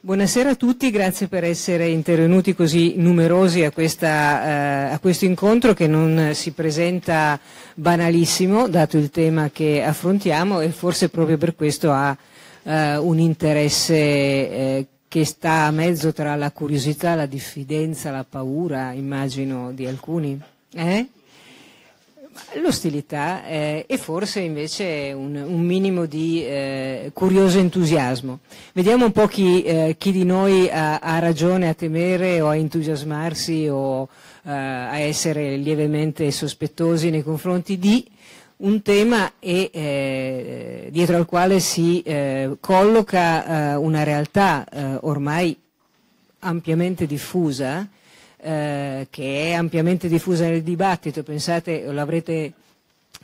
Buonasera a tutti, grazie per essere intervenuti così numerosi a, questa, eh, a, questo incontro che non si presenta banalissimo, dato il tema che affrontiamo e forse proprio per questo ha eh, un interesse eh, che sta a mezzo tra la curiosità, la diffidenza, la paura, immagino, di alcuni. Eh? L'ostilità eh, e forse invece un, un minimo di eh, curioso entusiasmo. Vediamo un po' chi, eh, chi di noi ha, ha, ragione a temere o a entusiasmarsi o eh, a essere lievemente sospettosi nei confronti di un tema e, eh, dietro al quale si eh, colloca eh, una realtà eh, ormai ampiamente diffusa eh, che è ampiamente diffusa nel dibattito, pensate, l'avrete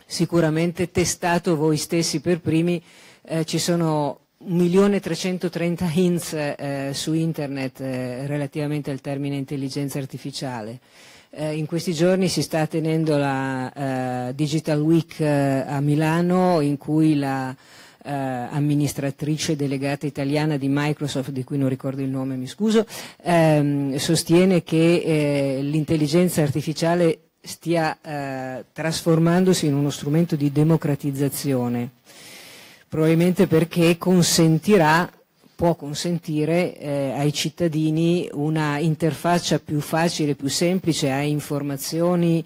sicuramente testato voi stessi per primi, eh, ci sono 1.330.000 hints eh, su internet eh, relativamente al termine intelligenza artificiale eh, in questi giorni si sta tenendo la uh, Digital Week uh, a Milano in cui la eh, amministratrice delegata italiana di Microsoft, di cui non ricordo il nome, mi scuso, ehm, sostiene che eh, l'intelligenza artificiale stia eh, trasformandosi in uno strumento di democratizzazione, probabilmente perché consentirà può consentire eh, ai cittadini una interfaccia più facile, più semplice a informazioni,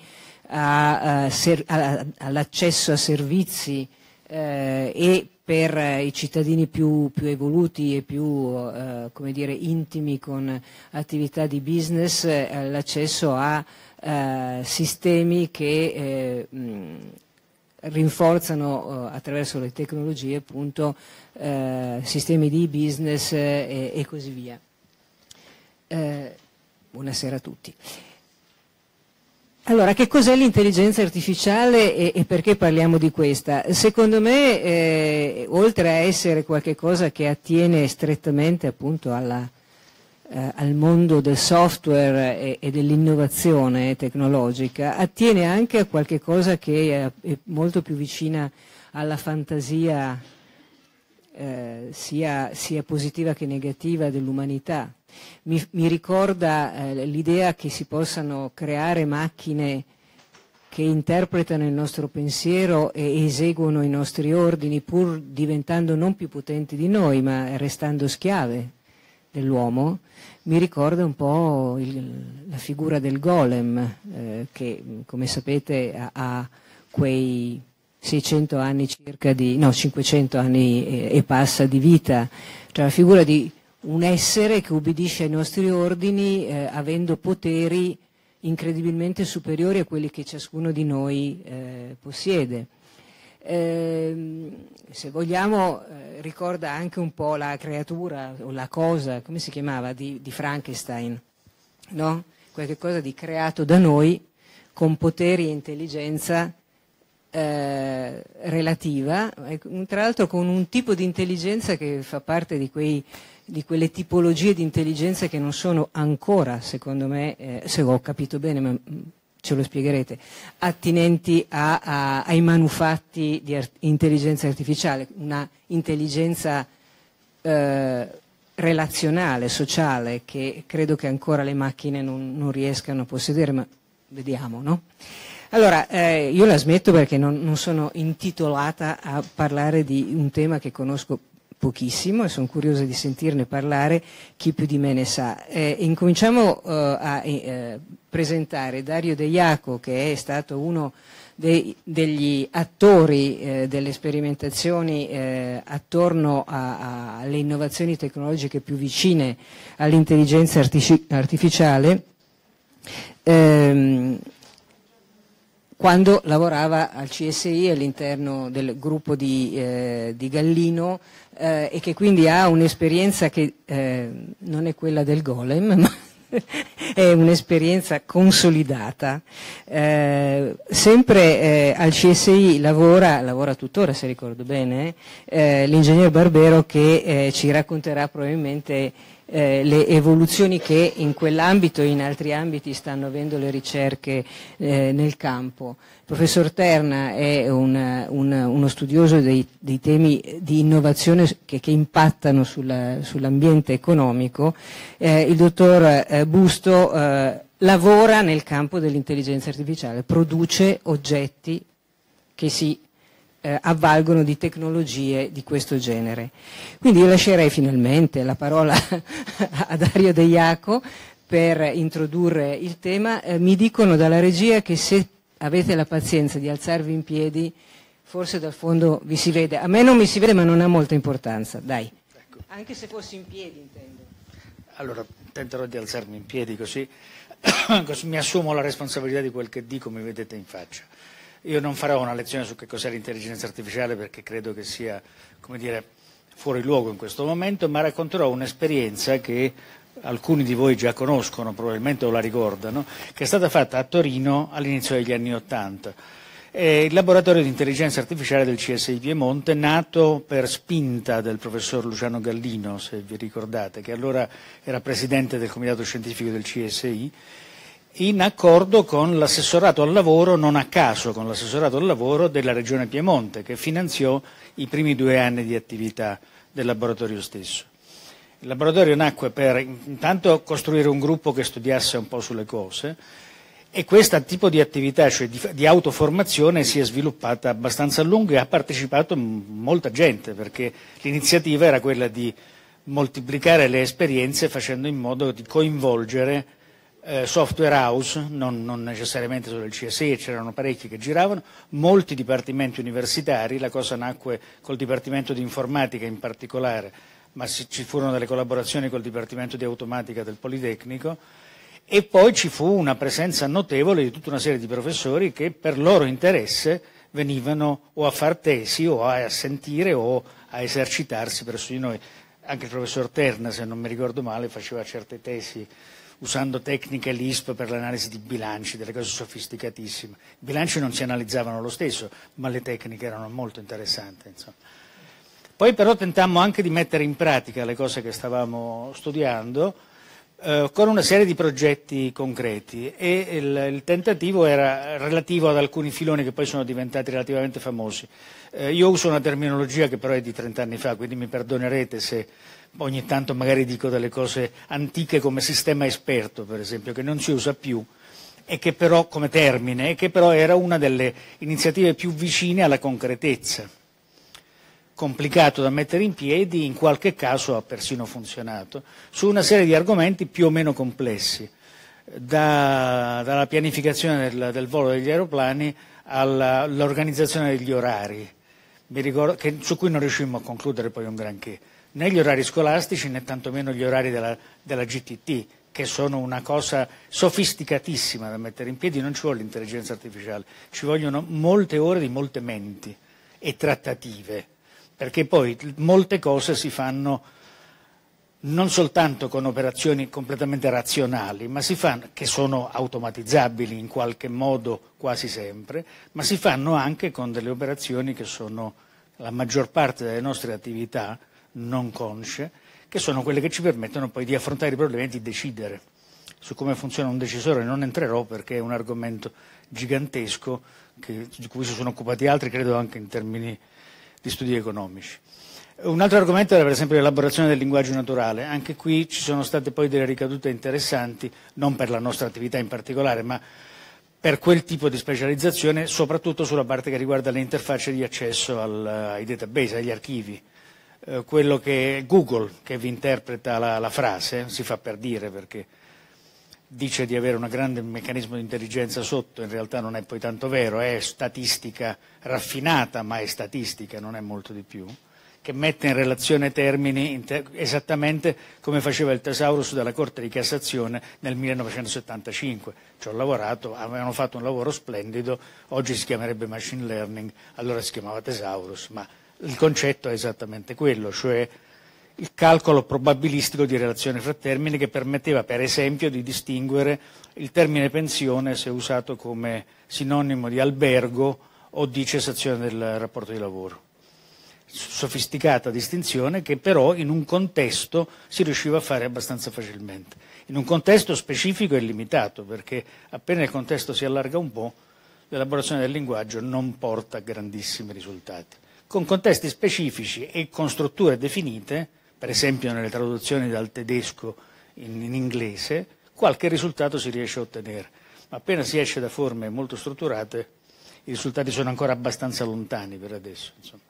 a, a ser- a, all'accesso a servizi eh, e per eh, i cittadini più, più evoluti e più eh, dire, intimi con attività di business eh, l'accesso a eh, sistemi che eh, mh, rinforzano eh, attraverso le tecnologie appunto, sistemi di business e, e, così via. buonasera a tutti. Allora, che cos'è l'intelligenza artificiale e, e, perché parliamo di questa? Secondo me, eh, oltre a essere qualcosa che attiene strettamente appunto alla, eh, al mondo del software e, e dell'innovazione tecnologica, attiene anche a qualcosa che è, è molto più vicina alla fantasia eh, sia, sia, positiva che negativa dell'umanità. Mi, mi ricorda eh, l'idea che si possano creare macchine che interpretano il nostro pensiero e eseguono i nostri ordini pur diventando non più potenti di noi ma restando schiave dell'uomo, mi ricorda un po' il, la figura del golem eh, che come sapete ha, ha quei 600 anni circa di, no, 500 anni eh, e passa di vita, cioè la figura di un essere che ubbidisce ai nostri ordini eh, avendo poteri incredibilmente superiori a quelli che ciascuno di noi eh, possiede. Eh, se vogliamo eh, ricorda anche un po' la creatura o la cosa, come si chiamava, di, di Frankenstein, no? qualche cosa di creato da noi con poteri e intelligenza eh, relativa, tra l'altro con un tipo di intelligenza che fa parte di, quei, di quelle tipologie di intelligenza che non sono ancora, secondo me, eh, se ho capito bene, ma mm, ce lo spiegherete, attinenti a, a, ai manufatti di art- intelligenza artificiale, una intelligenza eh, relazionale, sociale, che credo che ancora le macchine non, non riescano a possedere, ma vediamo, no? Allora, eh, io la smetto perché non, non sono intitolata a parlare di un tema che conosco pochissimo e sono curiosa di sentirne parlare chi più di me ne sa. Eh, incominciamo eh, a eh, presentare Dario De Iaco che è stato uno dei, degli attori eh, delle sperimentazioni eh, attorno a, a, alle innovazioni tecnologiche più vicine all'intelligenza artifici- artificiale. Ehm, quando lavorava al CSI all'interno del gruppo di, eh, di Gallino eh, e che quindi ha un'esperienza che eh, non è quella del golem, ma è un'esperienza consolidata. Eh, sempre eh, al CSI lavora, lavora tuttora se ricordo bene, eh, l'ingegner Barbero che eh, ci racconterà probabilmente eh, le evoluzioni che in quell'ambito e in altri ambiti stanno avendo le ricerche eh, nel campo. Il professor Terna è un, un, uno studioso dei, dei, temi di innovazione che, che impattano sulla, sull'ambiente economico. Eh, il dottor eh, Busto eh, lavora nel campo dell'intelligenza artificiale, produce oggetti che si eh, avvalgono di tecnologie di questo genere. Quindi io lascerei finalmente la parola a Dario De Iaco per introdurre il tema. Eh, mi dicono dalla regia che se avete la pazienza di alzarvi in piedi, forse dal fondo vi si vede. A me non mi si vede, ma non ha molta importanza, dai. Ecco. Anche se fossi in piedi, intendo. Allora, tenterò di alzarmi in piedi così, così mi assumo la responsabilità di quel che dico, mi vedete in faccia. Io non farò una lezione su che cos'è l'intelligenza artificiale perché credo che sia dire, fuori luogo in questo momento, ma racconterò un'esperienza che alcuni di voi già conoscono, probabilmente o la ricordano, che è stata fatta a Torino all'inizio degli anni Ottanta. il laboratorio di intelligenza artificiale del CSI Piemonte, nato per spinta del professor Luciano Gallino, se vi ricordate, che allora era presidente del comitato scientifico del CSI, in accordo con l'assessorato al lavoro, non a caso con l'assessorato al lavoro della Regione Piemonte, che finanziò i primi due anni di attività del laboratorio stesso. Il laboratorio nacque per intanto costruire un gruppo che studiasse un po' sulle cose e questo tipo di attività, cioè di, di autoformazione, si è sviluppata abbastanza a lungo e ha partecipato molta gente perché l'iniziativa era quella di moltiplicare le esperienze facendo in modo di coinvolgere eh, software house, non, non necessariamente solo il CSE, c'erano parecchi che giravano, molti dipartimenti universitari, la cosa nacque col dipartimento di informatica in particolare, ma ci furono delle collaborazioni col dipartimento di automatica del Politecnico, e poi ci fu una presenza notevole di tutta una serie di professori che per loro interesse venivano o a far tesi o a sentire o a esercitarsi presso di noi. Anche il professor Terna, se non mi ricordo male, faceva certe tesi usando tecniche LISP per l'analisi di bilanci, delle cose sofisticatissime. I bilanci non si analizzavano lo stesso, ma le tecniche erano molto interessanti. Insomma. Poi però tentammo anche di mettere in pratica le cose che stavamo studiando eh, con una serie di progetti concreti e il, il, tentativo era relativo ad alcuni filoni che poi sono diventati relativamente famosi. Eh, io uso una terminologia che però è di 30 anni fa, quindi mi perdonerete se Boh, ogni tanto magari dico delle cose antiche come sistema esperto, per esempio, che non si usa più e che però, come termine, e che però era una delle iniziative più vicine alla concretezza. Complicato da mettere in piedi, in qualche caso ha persino funzionato, su una serie di argomenti più o meno complessi, da, dalla pianificazione del, del volo degli aeroplani all'organizzazione degli orari, ricordo, che, su cui non riuscimmo a concludere poi un granché né gli orari scolastici né tantomeno gli orari della, della GTT, che sono una cosa sofisticatissima da mettere in piedi, non ci vuole l'intelligenza artificiale, ci vogliono molte ore di molte menti e trattative, perché poi molte cose si fanno non soltanto con operazioni completamente razionali, fanno, che sono automatizzabili in qualche modo quasi sempre, ma si fanno anche con delle operazioni che sono la maggior parte delle nostre attività non consce, che sono quelle che ci permettono poi di affrontare i problemi e di decidere. Su come funziona un decisore non entrerò perché è un argomento gigantesco che, di cui si sono occupati altri, credo anche in termini di studi economici. Un altro argomento era per esempio l'elaborazione del linguaggio naturale. Anche qui ci sono state poi delle ricadute interessanti, non per la nostra attività in particolare, ma per quel tipo di specializzazione, soprattutto sulla parte che riguarda le interfacce di accesso al, ai database, agli archivi. Eh, quello che Google, che vi interpreta la, la frase, si fa per dire perché dice di avere un grande meccanismo di intelligenza sotto, in realtà non è poi tanto vero, è statistica raffinata, ma è statistica, non è molto di più, che mette in relazione termini esattamente come faceva il Tesaurus dalla Corte di Cassazione nel 1975. Ci ho lavorato, avevano fatto un lavoro splendido, oggi si chiamerebbe machine learning, allora si chiamava Tesaurus, ma il concetto è esattamente quello, cioè il calcolo probabilistico di relazione fra termini che permetteva per esempio di distinguere il termine pensione se usato come sinonimo di albergo o di cessazione del rapporto di lavoro. Sofisticata distinzione che però in un contesto si riusciva a fare abbastanza facilmente. In un contesto specifico e limitato, perché appena il contesto si allarga un po', l'elaborazione del linguaggio non porta a grandissimi risultati con contesti specifici e con strutture definite, per esempio nelle traduzioni dal tedesco in, in inglese, qualche risultato si riesce a ottenere. Ma appena si esce da forme molto strutturate, i risultati sono ancora abbastanza lontani per adesso. Insomma.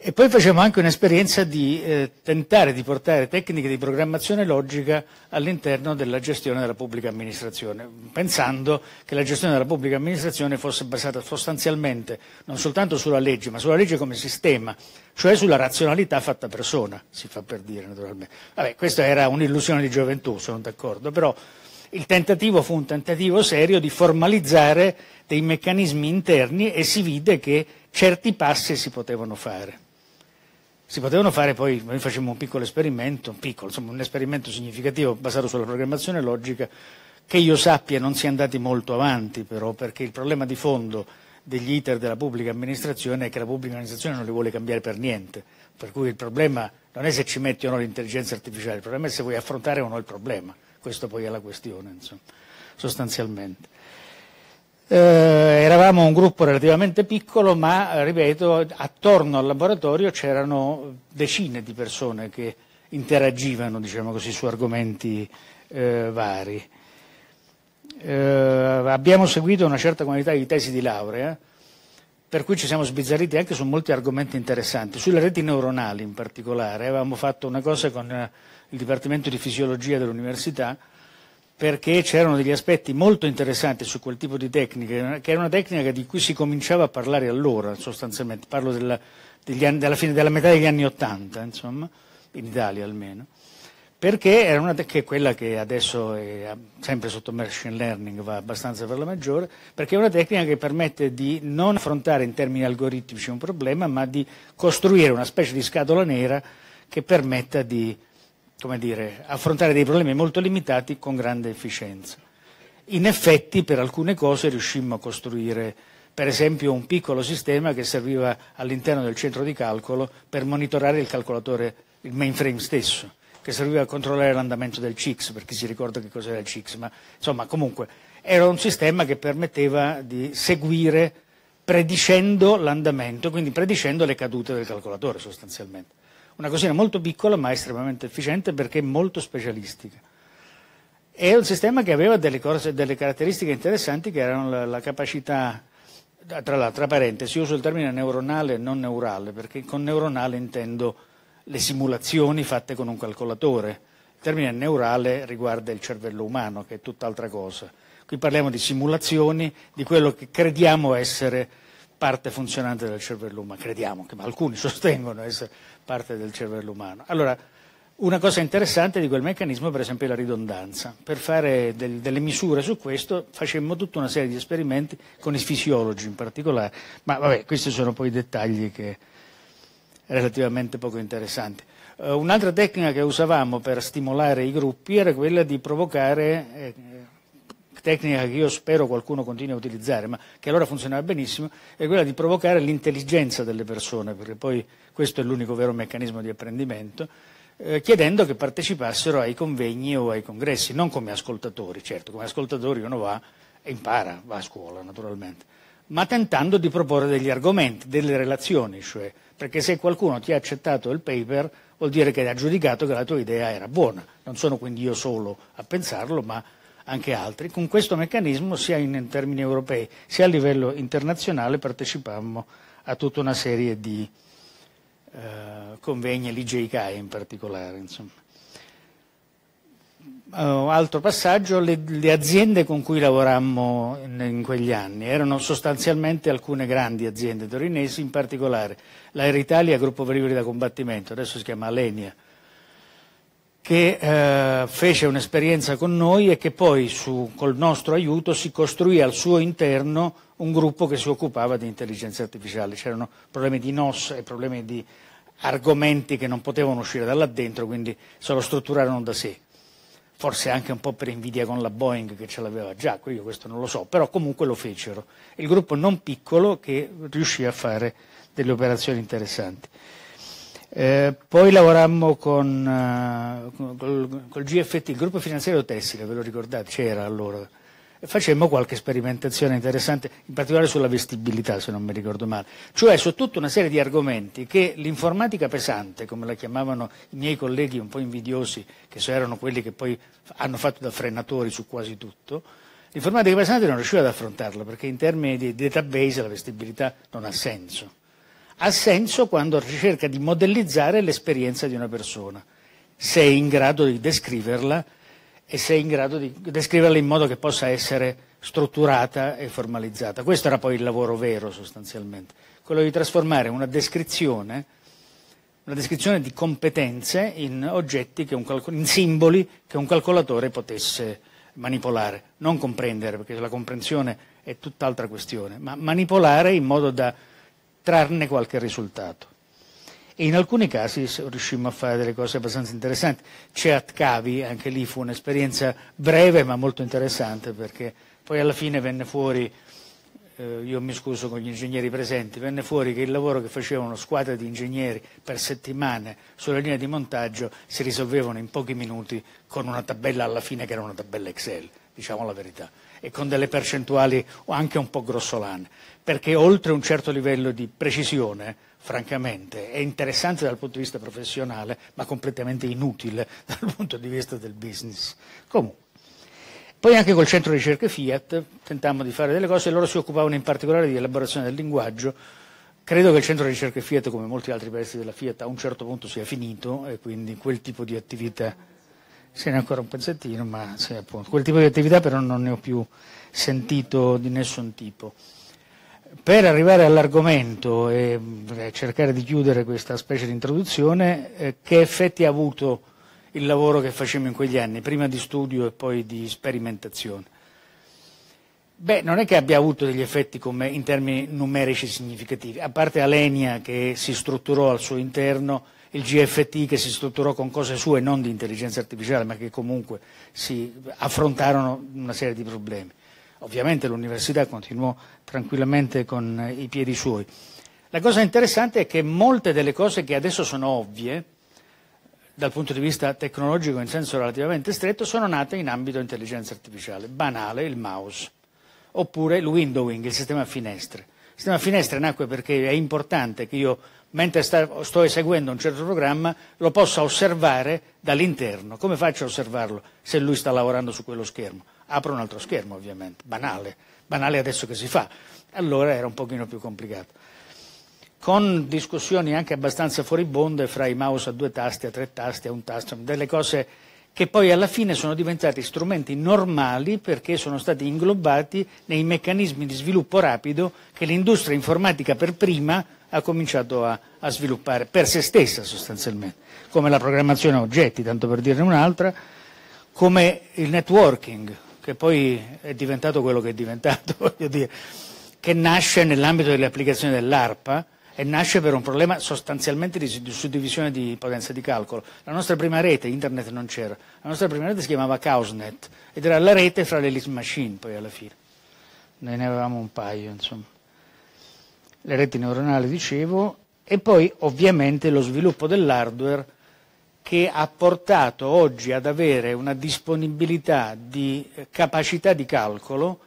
E poi facciamo anche un'esperienza di eh, tentare di portare tecniche di programmazione logica all'interno della gestione della pubblica amministrazione, pensando che la gestione della pubblica amministrazione fosse basata sostanzialmente non soltanto sulla legge, ma sulla legge come sistema, cioè sulla razionalità fatta persona, si fa per dire naturalmente. Vabbè, questa era un'illusione di gioventù, sono d'accordo, però il tentativo fu un tentativo serio di formalizzare dei meccanismi interni e si vide che certi passi si potevano fare. Si potevano fare poi, noi facemmo un piccolo esperimento, un piccolo, insomma un esperimento significativo basato sulla programmazione logica, che io sappia non si è andati molto avanti però, perché il problema di fondo degli iter della pubblica amministrazione è che la pubblica amministrazione non li vuole cambiare per niente, per cui il problema non è se ci metti o no l'intelligenza artificiale, il problema è se vuoi affrontare o no il problema, questo poi è la questione, insomma, sostanzialmente. Eh, eravamo un gruppo relativamente piccolo, ma ripeto, attorno al laboratorio c'erano decine di persone che interagivano diciamo così, su argomenti eh, vari. Eh, abbiamo seguito una certa quantità di tesi di laurea, per cui ci siamo sbizzarriti anche su molti argomenti interessanti, sulle reti neuronali in particolare. Avevamo fatto una cosa con il Dipartimento di Fisiologia dell'Università, perché c'erano degli aspetti molto interessanti su quel tipo di tecnica, che era una tecnica di cui si cominciava a parlare allora, sostanzialmente, parlo della, anni, della fine, della metà degli anni Ottanta, insomma, in Italia almeno, perché era una tecnica, quella che adesso è sempre sotto machine learning, va abbastanza per la maggiore, perché è una tecnica che permette di non affrontare in termini algoritmici un problema, ma di costruire una specie di scatola nera che permetta di come dire, affrontare dei problemi molto limitati con grande efficienza. In effetti per alcune cose riuscimmo a costruire per esempio un piccolo sistema che serviva all'interno del centro di calcolo per monitorare il calcolatore, il mainframe stesso, che serviva a controllare l'andamento del CIX, per chi si ricorda che cos'era il CIX, ma insomma comunque era un sistema che permetteva di seguire predicendo l'andamento, quindi predicendo le cadute del calcolatore sostanzialmente una cosina molto piccola ma estremamente efficiente perché molto specialistica. È un sistema che aveva delle, cose, delle caratteristiche interessanti che erano la, la capacità, tra, tra, tra parentesi, uso il termine neuronale e non neurale, perché con neuronale intendo le simulazioni fatte con un calcolatore. Il termine neurale riguarda il cervello umano, che è tutt'altra cosa. Qui parliamo di simulazioni, di quello che crediamo essere parte funzionante del cervello umano, crediamo, che alcuni sostengono essere parte del cervello umano. Allora, una cosa interessante di quel meccanismo è per esempio la ridondanza. Per fare del, delle misure su questo facemmo tutta una serie di esperimenti con i fisiologi in particolare, ma vabbè, questi sono poi dettagli che relativamente poco interessanti. Uh, un'altra tecnica che usavamo per stimolare i gruppi era quella di provocare eh, tecnica che io spero qualcuno continui a utilizzare, ma che allora funzionava benissimo, è quella di provocare l'intelligenza delle persone, perché poi questo è l'unico vero meccanismo di apprendimento, eh, chiedendo che partecipassero ai convegni o ai congressi, non come ascoltatori, certo, come ascoltatori uno va e impara, va a scuola naturalmente, ma tentando di proporre degli argomenti, delle relazioni, cioè, perché se qualcuno ti ha accettato il paper vuol dire che ha giudicato che la tua idea era buona, non sono quindi io solo a pensarlo, ma anche altri, con questo meccanismo sia in termini europei sia a livello internazionale partecipammo a tutta una serie di eh, convegni, l'IGICAE in particolare. Uh, altro passaggio, le, le, aziende con cui lavorammo in, in, quegli anni erano sostanzialmente alcune grandi aziende torinesi, in particolare l'Aeritalia Gruppo Velivoli da Combattimento, adesso si chiama Alenia, che eh, fece un'esperienza con noi e che poi su, col nostro aiuto si costruì al suo interno un gruppo che si occupava di intelligenza artificiale. C'erano problemi di NOS e problemi di argomenti che non potevano uscire da là dentro, quindi se lo strutturarono da sé. Forse anche un po' per invidia con la Boeing che ce l'aveva già, io questo non lo so, però comunque lo fecero. Il gruppo non piccolo che riuscì a fare delle operazioni interessanti. Eh, poi lavorammo con, eh, col, col, GFT, il gruppo finanziario tessile, ve lo ricordate, c'era allora. E facemmo qualche sperimentazione interessante, in particolare sulla vestibilità, se non mi ricordo male. Cioè su tutta una serie di argomenti che l'informatica pesante, come la chiamavano i miei colleghi un po' invidiosi, che erano quelli che poi hanno fatto da frenatori su quasi tutto, l'informatica pesante non riusciva ad affrontarla perché in termini di database la vestibilità non ha senso ha senso quando cerca di modellizzare l'esperienza di una persona, se è in grado di descriverla e se è in grado di descriverla in modo che possa essere strutturata e formalizzata. Questo era poi il lavoro vero sostanzialmente, quello di trasformare una descrizione, una descrizione di competenze in oggetti, calcol- in simboli che un calcolatore potesse manipolare, non comprendere, perché la comprensione è tutt'altra questione, ma manipolare in modo da trarne qualche risultato. E in alcuni casi riuscimmo a fare delle cose abbastanza interessanti. C'è Atcavi, anche lì fu un'esperienza breve ma molto interessante perché poi alla fine venne fuori, eh, io mi scuso con gli ingegneri presenti, venne fuori che il lavoro che facevano squadre di ingegneri per settimane sulla linea di montaggio si risolvevano in pochi minuti con una tabella alla fine che era una tabella Excel, diciamo la verità, e con delle percentuali anche un po' grossolane perché oltre un certo livello di precisione, francamente, è interessante dal punto di vista professionale, ma completamente inutile dal punto di vista del business. Comunque. Poi anche col centro di ricerca Fiat tentammo di fare delle cose, loro si occupavano in particolare di elaborazione del linguaggio, Credo che il centro di ricerca Fiat, come molti altri paesi della Fiat, a un certo punto sia finito e quindi quel tipo di attività, se ne ancora un pezzettino, ma sì, appunto, quel tipo di attività però non ne ho più sentito di nessun tipo. Per arrivare all'argomento e eh, cercare di chiudere questa specie di introduzione, eh, che effetti ha avuto il lavoro che facemmo in quegli anni, prima di studio e poi di sperimentazione? Beh, non è che abbia avuto degli effetti come, in termini numerici significativi, a parte Alenia che si strutturò al suo interno, il GFT che si strutturò con cose sue, non di intelligenza artificiale, ma che comunque si affrontarono una serie di problemi. Ovviamente l'università continuò tranquillamente con i piedi suoi. La cosa interessante è che molte delle cose che adesso sono ovvie, dal punto di vista tecnologico in senso relativamente stretto, sono nate in ambito intelligenza artificiale. Banale il mouse, oppure il windowing, il sistema finestre. Il sistema finestre nacque perché è importante che io, mentre sto eseguendo un certo programma, lo possa osservare dall'interno. Come faccio a osservarlo se lui sta lavorando su quello schermo? apro un altro schermo ovviamente, banale, banale adesso che si fa, allora era un pochino più complicato. Con discussioni anche abbastanza furibonde fra i mouse a due tasti, a tre tasti, a un tasto, delle cose che poi alla fine sono diventati strumenti normali perché sono stati inglobati nei meccanismi di sviluppo rapido che l'industria informatica per prima ha cominciato a, a sviluppare per se stessa sostanzialmente, come la programmazione a oggetti, tanto per dirne un'altra, come il networking, che poi è diventato quello che è diventato, voglio dire, che nasce nell'ambito delle applicazioni dell'ARPA e nasce per un problema sostanzialmente di suddivisione di potenza di calcolo. La nostra prima rete, internet non c'era, la nostra prima rete si chiamava Chaosnet ed era la rete fra le list machine poi alla fine. Noi ne avevamo un paio, insomma. Le reti neuronali, dicevo, e poi ovviamente lo sviluppo dell'hardware che ha portato oggi ad avere una disponibilità di eh, capacità di calcolo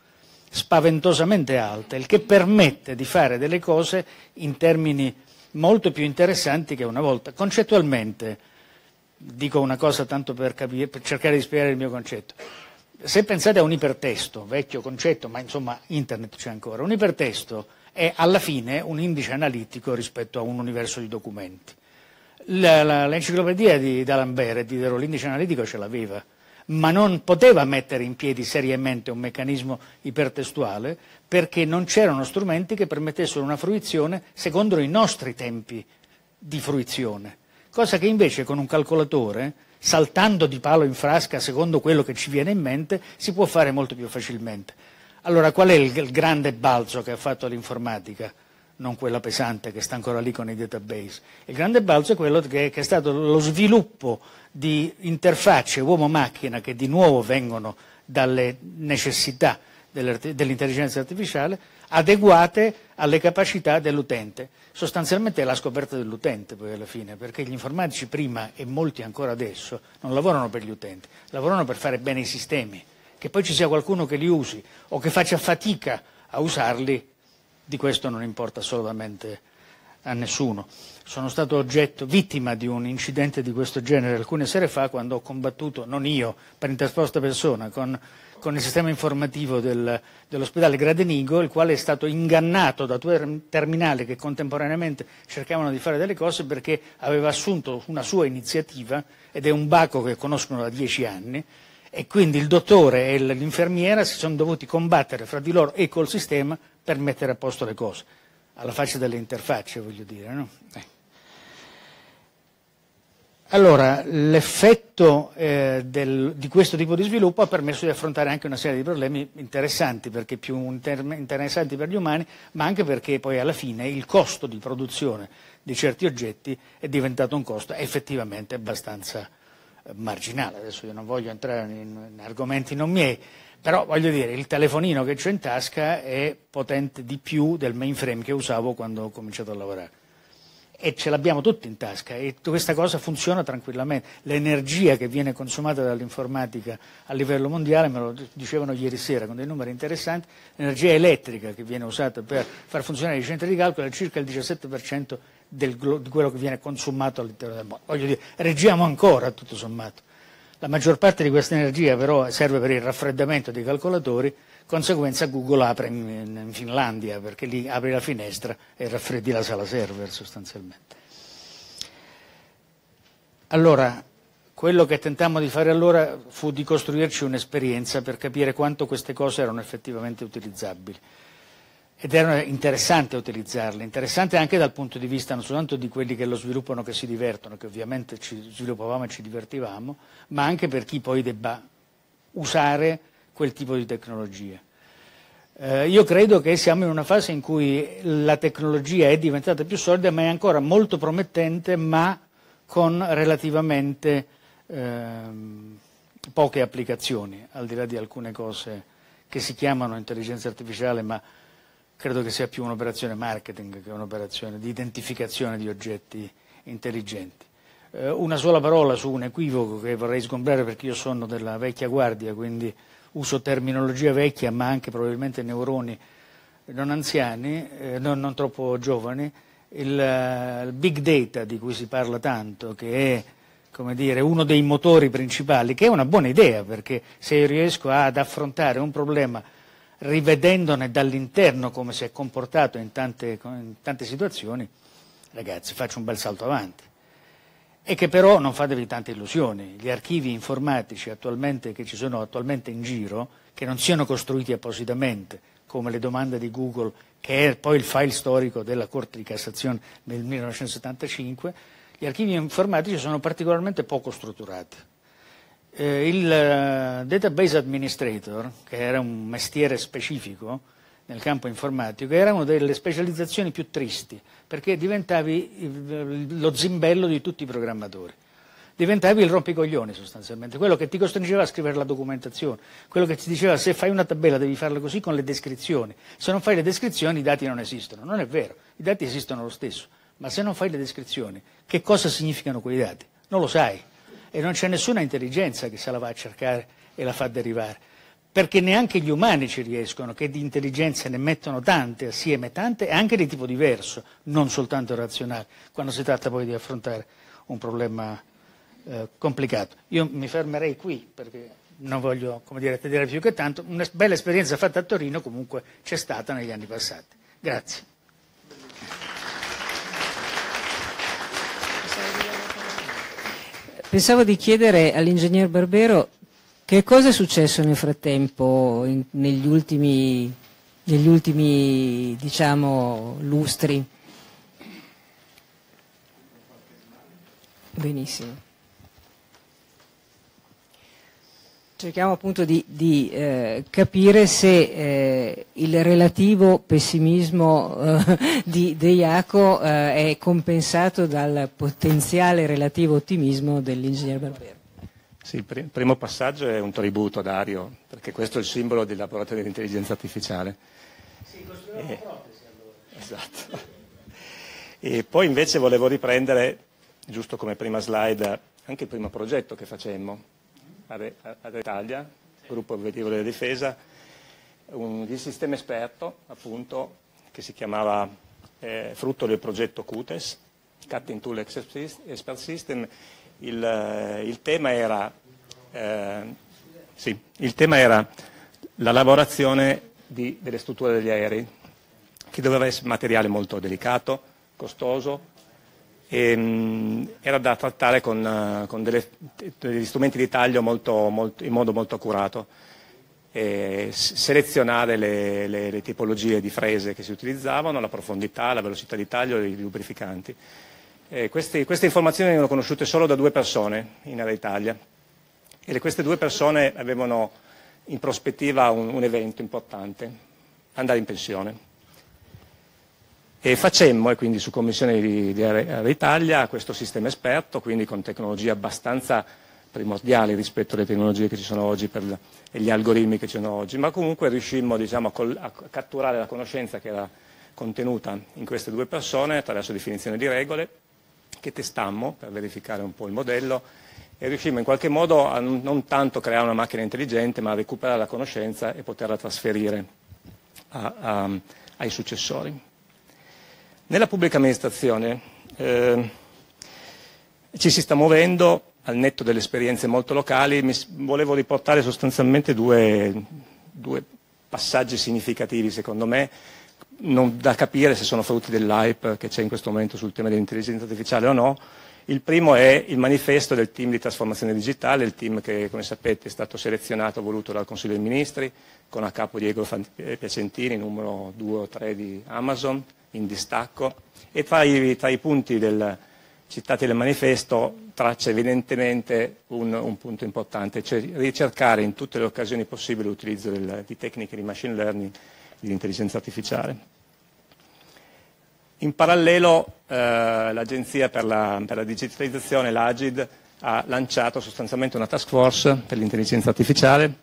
spaventosamente alta, il che permette di fare delle cose in termini molto più interessanti che una volta. Concettualmente, dico una cosa tanto per, capire, per cercare di spiegare il mio concetto, se pensate a un ipertesto, vecchio concetto, ma insomma internet c'è ancora, un ipertesto è alla fine un indice analitico rispetto a un universo di documenti l'enciclopedia di D'Alembert e di Derò, l'indice analitico ce l'aveva, ma non poteva mettere in piedi seriamente un meccanismo ipertestuale perché non c'erano strumenti che permettessero una fruizione secondo i nostri tempi di fruizione, cosa che invece con un calcolatore, saltando di palo in frasca secondo quello che ci viene in mente, si può fare molto più facilmente. Allora qual è il grande balzo che ha fatto l'informatica? non quella pesante che sta ancora lì con i database. Il grande balzo è quello che, che è stato lo sviluppo di interfacce uomo-macchina che di nuovo vengono dalle necessità dell'intelligenza artificiale adeguate alle capacità dell'utente. Sostanzialmente è la scoperta dell'utente poi alla fine, perché gli informatici prima e molti ancora adesso non lavorano per gli utenti, lavorano per fare bene i sistemi. Che poi ci sia qualcuno che li usi o che faccia fatica a usarli di questo non importa assolutamente a nessuno. Sono stato oggetto, vittima di un incidente di questo genere alcune sere fa quando ho combattuto, non io, per interposta persona, con, con il sistema informativo del, dell'ospedale Gradenigo, il quale è stato ingannato da due terminali che contemporaneamente cercavano di fare delle cose perché aveva assunto una sua iniziativa, ed è un baco che conoscono da dieci anni, e quindi il dottore e l'infermiera si sono dovuti combattere fra di loro e col sistema per mettere a posto le cose, alla faccia delle interfacce voglio dire. No? Eh. Allora, l'effetto eh, del, di questo tipo di sviluppo ha permesso di affrontare anche una serie di problemi interessanti, perché più inter interessanti per gli umani, ma anche perché poi alla fine il costo di produzione di certi oggetti è diventato un costo effettivamente abbastanza marginale, adesso io non voglio entrare in, in argomenti non miei, però voglio dire, il telefonino che ho in tasca è potente di più del mainframe che usavo quando ho cominciato a lavorare. E ce l'abbiamo tutti in tasca e questa cosa funziona tranquillamente. L'energia che viene consumata dall'informatica a livello mondiale, me lo dicevano ieri sera con dei numeri interessanti, l'energia elettrica che viene usata per far funzionare i centri di calcolo è circa il 17% del, di quello che viene consumato all'interno del mondo. Voglio dire, reggiamo ancora, tutto sommato. La maggior parte di questa energia però serve per il raffreddamento dei calcolatori, conseguenza Google apre in, in Finlandia, perché lì apri la finestra e raffreddi la sala server sostanzialmente. Allora, quello che tentammo di fare allora fu di costruirci un'esperienza per capire quanto queste cose erano effettivamente utilizzabili ed era interessante utilizzarle, interessante anche dal punto di vista non soltanto di quelli che lo sviluppano che si divertono, che ovviamente ci sviluppavamo e ci divertivamo, ma anche per chi poi debba usare quel tipo di tecnologie. Eh, io credo che siamo in una fase in cui la tecnologia è diventata più solida, ma è ancora molto promettente, ma con relativamente eh, poche applicazioni, al di là di alcune cose che si chiamano intelligenza artificiale, ma credo che sia più un'operazione marketing che un'operazione di identificazione di oggetti intelligenti. Eh, una sola parola su un equivoco che vorrei sgombrare perché io sono della vecchia guardia, quindi uso terminologia vecchia ma anche probabilmente neuroni non anziani, eh, non, non, troppo giovani. Il, eh, il big data di cui si parla tanto, che è come dire, uno dei motori principali, che è una buona idea, perché se io riesco ad affrontare un problema rivedendone dall'interno come si è comportato in tante, in tante situazioni, ragazzi, faccio un bel salto avanti e che però non fatevi tante illusioni. Gli archivi informatici che ci sono attualmente in giro, che non siano costruiti appositamente, come le domande di Google, che è poi il file storico della Corte di Cassazione nel 1975, gli archivi informatici sono particolarmente poco strutturati. Eh, il eh, database administrator, che era un mestiere specifico nel campo informatico, era una delle specializzazioni più tristi, perché diventavi lo zimbello di tutti i programmatori. Diventavi il rompicoglioni sostanzialmente, quello che ti costringeva a scrivere la documentazione, quello che ti diceva se fai una tabella devi farla così con le descrizioni, se non fai le descrizioni i dati non esistono, non è vero, i dati esistono lo stesso, ma se non fai le descrizioni che cosa significano quei dati? Non lo sai e non c'è nessuna intelligenza che se la va a cercare e la fa derivare, perché neanche gli umani ci riescono, che di intelligenze ne mettono tante assieme, tante, e anche di tipo diverso, non soltanto razionale, quando si tratta poi di affrontare un problema eh, complicato. Io mi fermerei qui perché non voglio dire, tedere più che tanto, una bella esperienza fatta a Torino comunque c'è stata negli anni passati. Grazie. Pensavo di chiedere all'ingegner Barbero che cosa è successo nel frattempo, in, negli ultimi, negli ultimi diciamo, lustri. Benissimo. cerchiamo appunto di, di eh, capire se eh, il relativo pessimismo eh, di De Iaco eh, è compensato dal potenziale relativo ottimismo dell'ingegner Barbero. Sì, il primo passaggio è un tributo a Dario, perché questo è il simbolo del laboratorio dell'intelligenza artificiale. Sì, costruiamo eh, protesi Esatto. E poi invece volevo riprendere, giusto come prima slide, anche il primo progetto che facemmo, ad Italia, gruppo operativo della difesa, un, sistema esperto appunto che si chiamava eh, frutto del progetto CUTES, Cutting Tool Expert System, il, eh, il, tema era, eh, sì, il, tema era, la lavorazione di, delle strutture degli aerei, che doveva essere materiale molto delicato, costoso, e, ehm, era da trattare con, eh, con delle, degli strumenti di taglio molto, molto, in modo molto accurato selezionare le, le, le, tipologie di frese che si utilizzavano, la profondità, la velocità di taglio, e i lubrificanti. Queste, queste, informazioni erano conosciute solo da due persone in Area Italia e queste due persone avevano in prospettiva un, un evento importante, andare in pensione. E facemmo, e quindi su commissione di, di Italia, questo sistema esperto, quindi con tecnologie abbastanza primordiali rispetto alle tecnologie che ci sono oggi per, e gli algoritmi che ci sono oggi, ma comunque riuscimmo diciamo, a, col, a, catturare la conoscenza che era contenuta in queste due persone attraverso definizione di regole che testammo per verificare un po' il modello e riuscimmo in qualche modo a non, non tanto creare una macchina intelligente ma a recuperare la conoscenza e poterla trasferire a, a, ai successori. Nella pubblica amministrazione eh, ci si sta muovendo, al netto delle esperienze molto locali, mi, volevo riportare sostanzialmente due, due passaggi significativi, secondo me, non da capire se sono frutti dell'hype che c'è in questo momento sul tema dell'intelligenza artificiale o no. Il primo è il manifesto del team di trasformazione digitale, il team che, come sapete, è stato selezionato e voluto dal Consiglio dei Ministri, con a capo Diego eh, Piacentini, numero 2 o 3 di Amazon, in distacco e tra i, tra i punti del, citati nel manifesto traccia evidentemente un, un, punto importante, cioè ricercare in tutte le occasioni possibili l'utilizzo del, di tecniche di machine learning e di intelligenza artificiale. In parallelo eh, l'Agenzia per la, per la, Digitalizzazione, l'Agid, ha lanciato sostanzialmente una task force per l'intelligenza artificiale,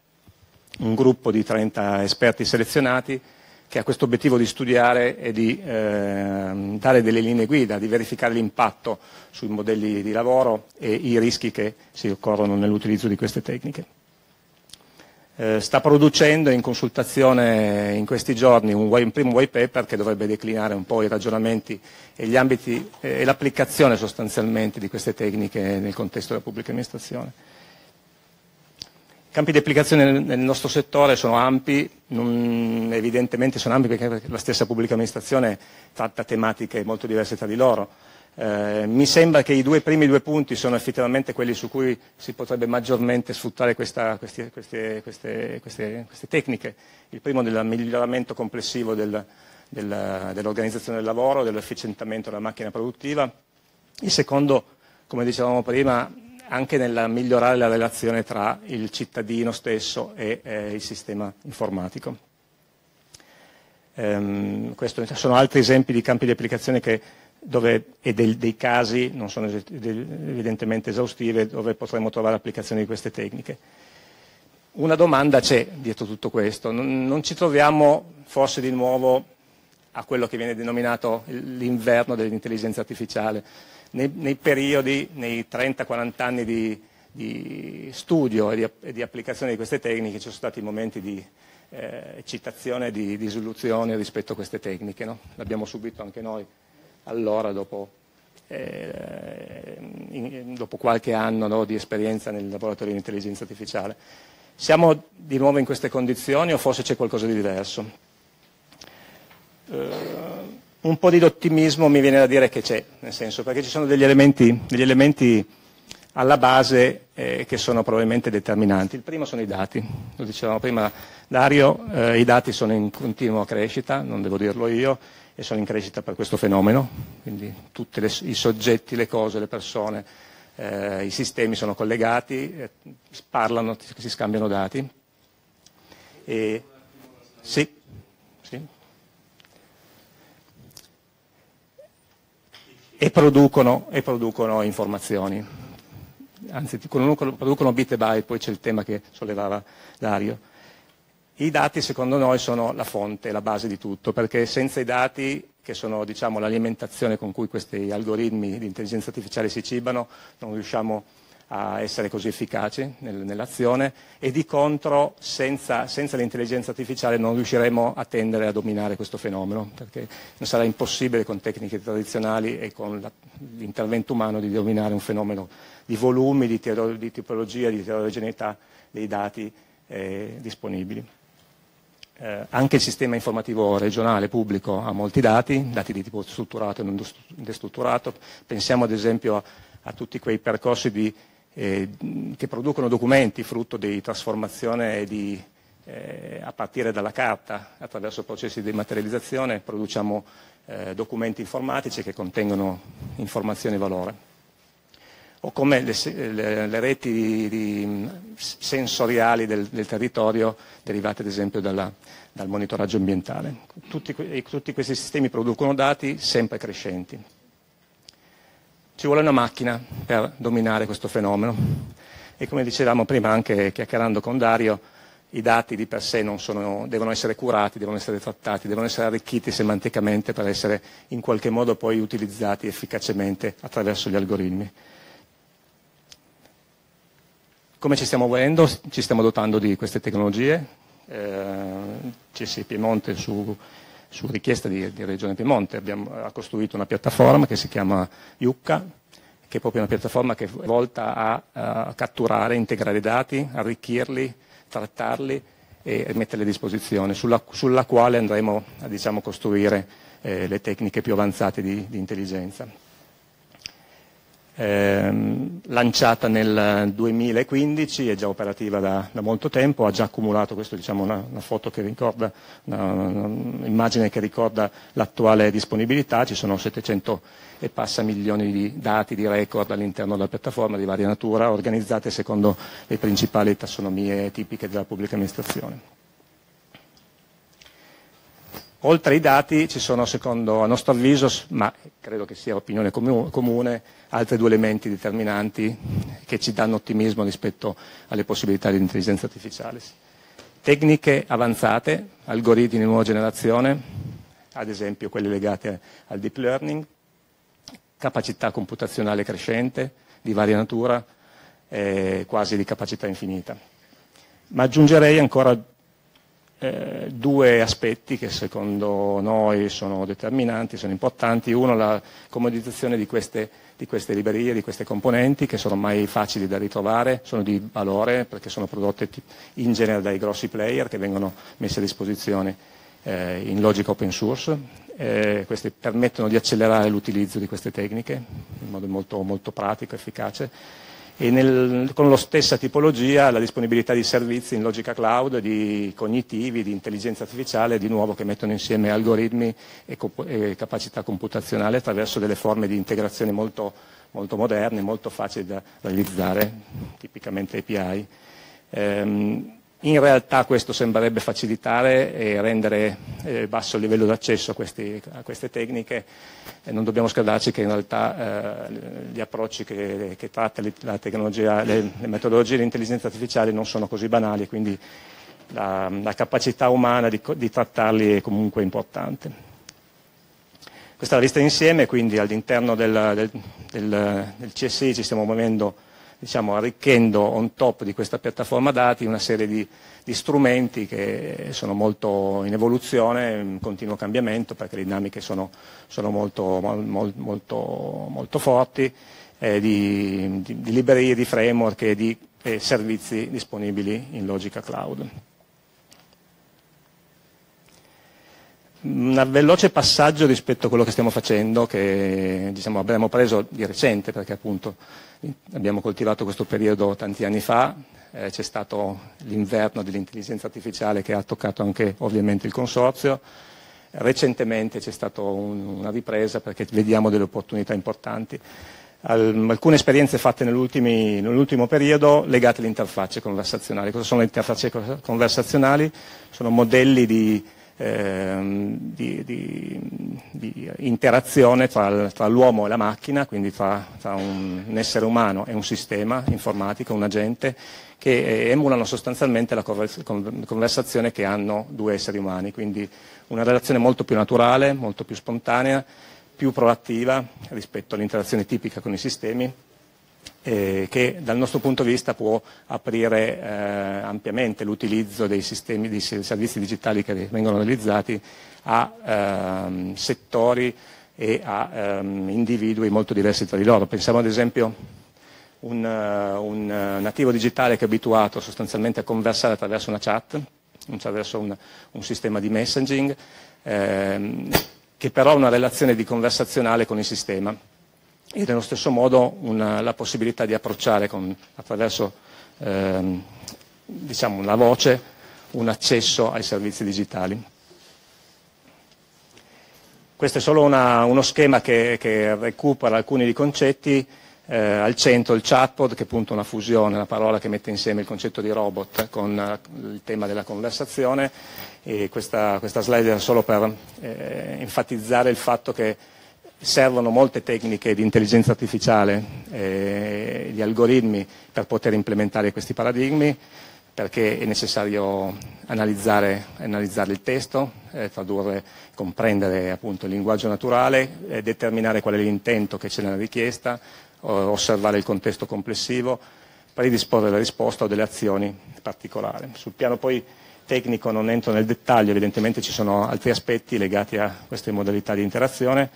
un gruppo di 30 esperti selezionati che ha questo obiettivo di studiare e di eh, dare delle linee guida, di verificare l'impatto sui modelli di lavoro e i rischi che si occorrono nell'utilizzo di queste tecniche. Eh, sta producendo in consultazione in questi giorni un, un, primo white paper che dovrebbe declinare un po' i ragionamenti e, ambiti, eh, e l'applicazione sostanzialmente di queste tecniche nel contesto della pubblica amministrazione campi di applicazione nel nostro settore sono ampi, non, evidentemente sono ampi perché la stessa pubblica amministrazione tratta tematiche molto diverse tra di loro. Eh, mi sembra che i due primi due punti sono effettivamente quelli su cui si potrebbe maggiormente sfruttare questa, queste, queste, queste, queste, tecniche. Il primo del miglioramento complessivo del, del, dell'organizzazione del lavoro, dell'efficientamento della macchina produttiva. Il secondo, come dicevamo prima, anche nel migliorare la relazione tra il cittadino stesso e eh, il sistema informatico. Ehm, questo, sono altri esempi di campi di applicazione che, dove, e dei, dei casi, non sono evidentemente esaustive, dove potremmo trovare applicazioni di queste tecniche. Una domanda c'è dietro tutto questo, non, non ci troviamo forse di nuovo a quello che viene denominato l'inverno dell'intelligenza artificiale. Nei, nei periodi, nei 30-40 anni di, di studio e di, e di, applicazione di queste tecniche ci sono stati momenti di eh, eccitazione e di disillusione rispetto a queste tecniche. No? L'abbiamo subito anche noi allora dopo, eh, in, dopo qualche anno no, di esperienza nel laboratorio di intelligenza artificiale. Siamo di nuovo in queste condizioni o forse c'è qualcosa di diverso? eh, un po' di ottimismo mi viene da dire che c'è, nel senso perché ci sono degli elementi, degli elementi alla base eh, che sono probabilmente determinanti. Il primo sono i dati, lo dicevamo prima Dario, eh, i dati sono in continua crescita, non devo dirlo io, e sono in crescita per questo fenomeno, quindi tutti i soggetti, le cose, le persone, eh, i sistemi sono collegati, eh, parlano, si scambiano dati. E, sì. e producono, e producono informazioni, anzi producono bit e byte, poi c'è il tema che sollevava Dario. I dati secondo noi sono la fonte, la base di tutto, perché senza i dati che sono diciamo, l'alimentazione con cui questi algoritmi di intelligenza artificiale si cibano, non riusciamo a a essere così efficaci nel, nell'azione e di contro senza, senza, l'intelligenza artificiale non riusciremo a tendere a dominare questo fenomeno perché non sarà impossibile con tecniche tradizionali e con la, l'intervento umano di dominare un fenomeno di volumi, di, tero, di tipologia, di eterogeneità dei dati eh, disponibili. Eh, anche il sistema informativo regionale pubblico ha molti dati, dati di tipo strutturato e non destrutturato. Pensiamo ad esempio a, a tutti quei percorsi di eh, che producono documenti frutto di trasformazione di, eh, a partire dalla carta, attraverso processi di materializzazione, produciamo eh, documenti informatici che contengono informazioni e valore. O come le, le, le reti di, di sensoriali del, del, territorio derivate ad esempio dalla, dal monitoraggio ambientale. Tutti, tutti questi sistemi producono dati sempre crescenti. Ci vuole una macchina per dominare questo fenomeno e come dicevamo prima anche chiacchierando con Dario, i dati di per sé sono, devono essere curati, devono essere trattati, devono essere arricchiti semanticamente per essere in qualche modo poi utilizzati efficacemente attraverso gli algoritmi. Come ci stiamo muovendo? Ci stiamo dotando di queste tecnologie, eh, CC Piemonte su su richiesta di, di Regione Piemonte, abbiamo, eh, ha costruito una piattaforma che si chiama Iucca, che è proprio una piattaforma che è volta a, a catturare, integrare dati, arricchirli, trattarli e metterli a disposizione, sulla, sulla quale andremo a diciamo, costruire eh, le tecniche più avanzate di, di intelligenza ehm, lanciata nel 2015, è già operativa da, da molto tempo, ha già accumulato, questa è diciamo, una, una, foto che ricorda, un'immagine che ricorda l'attuale disponibilità, ci sono 700 e passa milioni di dati, di record all'interno della piattaforma di varia natura, organizzate secondo le principali tassonomie tipiche della pubblica amministrazione. Oltre ai dati ci sono, secondo, a nostro avviso, ma credo che sia opinione comune, altri due elementi determinanti che ci danno ottimismo rispetto alle possibilità di intelligenza artificiale. Tecniche avanzate, algoritmi di nuova generazione, ad esempio quelle legate al deep learning, capacità computazionale crescente di varia natura, eh, quasi di capacità infinita. Ma aggiungerei ancora eh, due aspetti che secondo noi sono determinanti, sono importanti. Uno la comodizzazione di queste, di queste librerie, di queste componenti che sono mai facili da ritrovare, sono di valore perché sono prodotte in genere dai grossi player che vengono messe a disposizione eh, in logica open source. Eh, queste permettono di accelerare l'utilizzo di queste tecniche in modo molto, molto pratico, efficace e nel, con la stessa tipologia la disponibilità di servizi in logica cloud, di cognitivi, di intelligenza artificiale, di nuovo che mettono insieme algoritmi e, comp- e capacità computazionale attraverso delle forme di integrazione molto, molto moderne, molto facili da realizzare, tipicamente API. Ehm, in realtà questo sembrerebbe facilitare e rendere eh, basso il livello d'accesso a, questi, a queste tecniche. e non dobbiamo scordarci che in realtà eh, gli approcci che, che tratta la tecnologia, le, le metodologie dell'intelligenza artificiale non sono così banali, quindi la, la capacità umana di, di, trattarli è comunque importante. Questa è la lista insieme, quindi all'interno del, del, del, del CSI ci stiamo muovendo diciamo, arricchendo on top di questa piattaforma dati una serie di, di, strumenti che sono molto in evoluzione, in continuo cambiamento, perché le dinamiche sono, sono molto, mol, molto, molto, forti, eh, di, di, di, librerie, di framework e di eh, servizi disponibili in logica cloud. un veloce passaggio rispetto a quello che stiamo facendo, che diciamo, abbiamo preso di recente, perché appunto abbiamo coltivato questo periodo tanti anni fa, eh, c'è stato l'inverno dell'intelligenza artificiale che ha toccato anche ovviamente il consorzio, recentemente c'è stata un, una ripresa perché vediamo delle opportunità importanti. Al, alcune esperienze fatte nell'ultimo periodo legate alle interfacce conversazionali. Cosa sono le interfacce conversazionali? Sono modelli di ehm, di, di, di, interazione tra, tra l'uomo e la macchina, quindi tra, tra un, un essere umano e un sistema informatico, un agente, che eh, emulano sostanzialmente la conversazione che hanno due esseri umani, quindi una relazione molto più naturale, molto più spontanea, più proattiva rispetto all'interazione tipica con i sistemi eh, che dal nostro punto di vista può aprire eh, ampiamente l'utilizzo dei sistemi, dei servizi digitali che vengono realizzati a ehm, settori e a ehm, individui molto diversi tra di loro. Pensiamo ad esempio un, eh, un eh, nativo digitale che è abituato sostanzialmente a conversare attraverso una chat, attraverso un, un sistema di messaging, ehm, che però ha una relazione di conversazionale con il sistema e nello stesso modo una, la possibilità di approcciare con, attraverso ehm, diciamo una voce un accesso ai servizi digitali. Questo è solo una, uno schema che, che, recupera alcuni dei concetti, eh, al centro il chatbot che è appunto una fusione, una parola che mette insieme il concetto di robot con eh, il tema della conversazione e questa, questa slide è solo per eh, enfatizzare il fatto che servono molte tecniche di intelligenza artificiale, eh, gli algoritmi per poter implementare questi paradigmi, perché è necessario analizzare, analizzare il testo, eh, tradurre, comprendere appunto, il linguaggio naturale, eh, determinare qual è l'intento che c'è nella richiesta, osservare il contesto complessivo, predisporre la risposta o delle azioni particolari. Sul piano poi tecnico non entro nel dettaglio, evidentemente ci sono altri aspetti legati a queste modalità di interazione,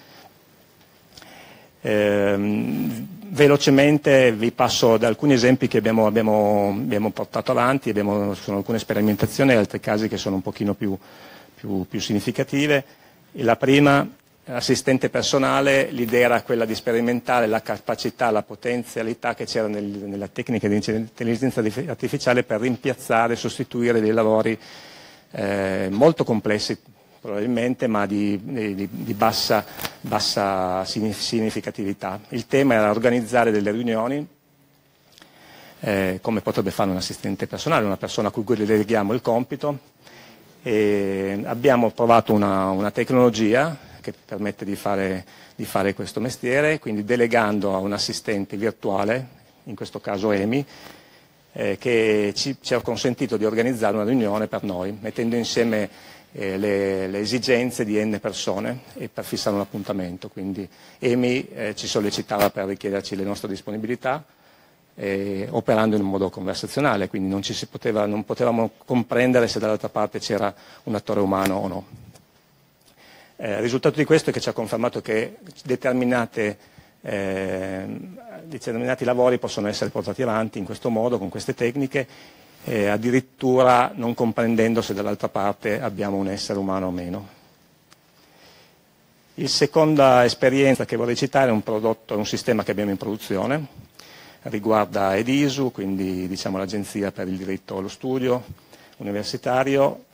eh, velocemente vi passo ad alcuni esempi che abbiamo, abbiamo, abbiamo portato avanti, abbiamo, sono alcune sperimentazioni e altri casi che sono un pochino più, più, più significative. E la prima, assistente personale, l'idea era quella di sperimentare la capacità, la potenzialità che c'era nel, nella tecnica di intelligenza artificiale per rimpiazzare, sostituire dei lavori eh, molto complessi probabilmente, ma di, di, di bassa, bassa, significatività. Il tema era organizzare delle riunioni, eh, come potrebbe fare un assistente personale, una persona a cui deleghiamo il compito. E abbiamo provato una, una tecnologia che permette di fare, di fare questo mestiere, quindi delegando a un assistente virtuale, in questo caso EMI, eh, che ci, ci, ha consentito di organizzare una riunione per noi, mettendo insieme eh, le, le, esigenze di n persone e per fissare un appuntamento. Quindi EMI eh, ci sollecitava per richiederci le nostre disponibilità eh, operando in un modo conversazionale, quindi non, poteva, non potevamo comprendere se dall'altra parte c'era un attore umano o no. Eh, il risultato di questo è che ci ha confermato che ehm, determinati lavori possono essere portati avanti in questo modo, con queste tecniche, eh, addirittura non comprendendo se dall'altra parte abbiamo un essere umano o meno. Il seconda esperienza che vorrei citare è un prodotto, un sistema che abbiamo in produzione, riguarda EDISU, quindi diciamo, l'Agenzia per il diritto allo studio universitario.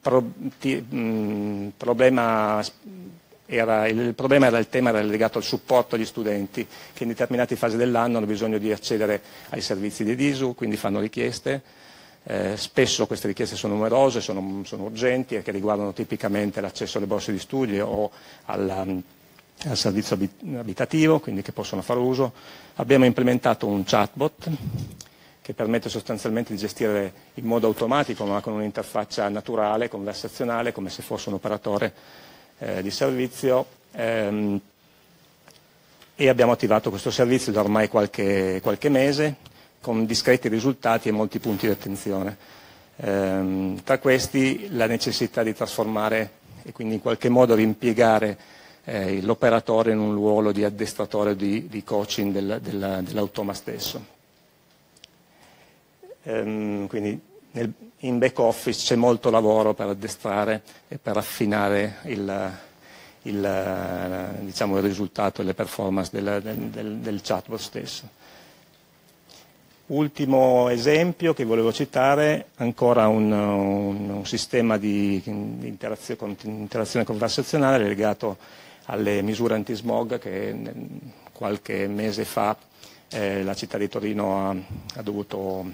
Pro, ti, mh, problema era, il problema era il tema era legato al supporto agli studenti che in determinate fasi dell'anno hanno bisogno di accedere ai servizi di EDISU, quindi fanno richieste eh, spesso queste richieste sono numerose, sono, sono, urgenti e che riguardano tipicamente l'accesso alle borse di studio o alla, um, al servizio abitativo, quindi che possono fare uso. Abbiamo implementato un chatbot che permette sostanzialmente di gestire in modo automatico, ma con un'interfaccia naturale, conversazionale, come se fosse un operatore eh, di servizio. Ehm, e abbiamo attivato questo servizio da ormai qualche, qualche mese, con discreti risultati e molti punti di attenzione. Ehm, tra questi la necessità di trasformare e quindi in qualche modo rimpiegare eh, l'operatore in un ruolo di addestratore di, di coaching del, della, dell'automa stesso. Ehm, quindi nel, in back office c'è molto lavoro per addestrare e per affinare il, il, diciamo, il risultato e le performance del, del, del chatbot stesso. Ultimo esempio che volevo citare, ancora un, un, un sistema di interazione conversazionale legato alle misure antismog che qualche mese fa eh, la città di Torino ha, ha, dovuto,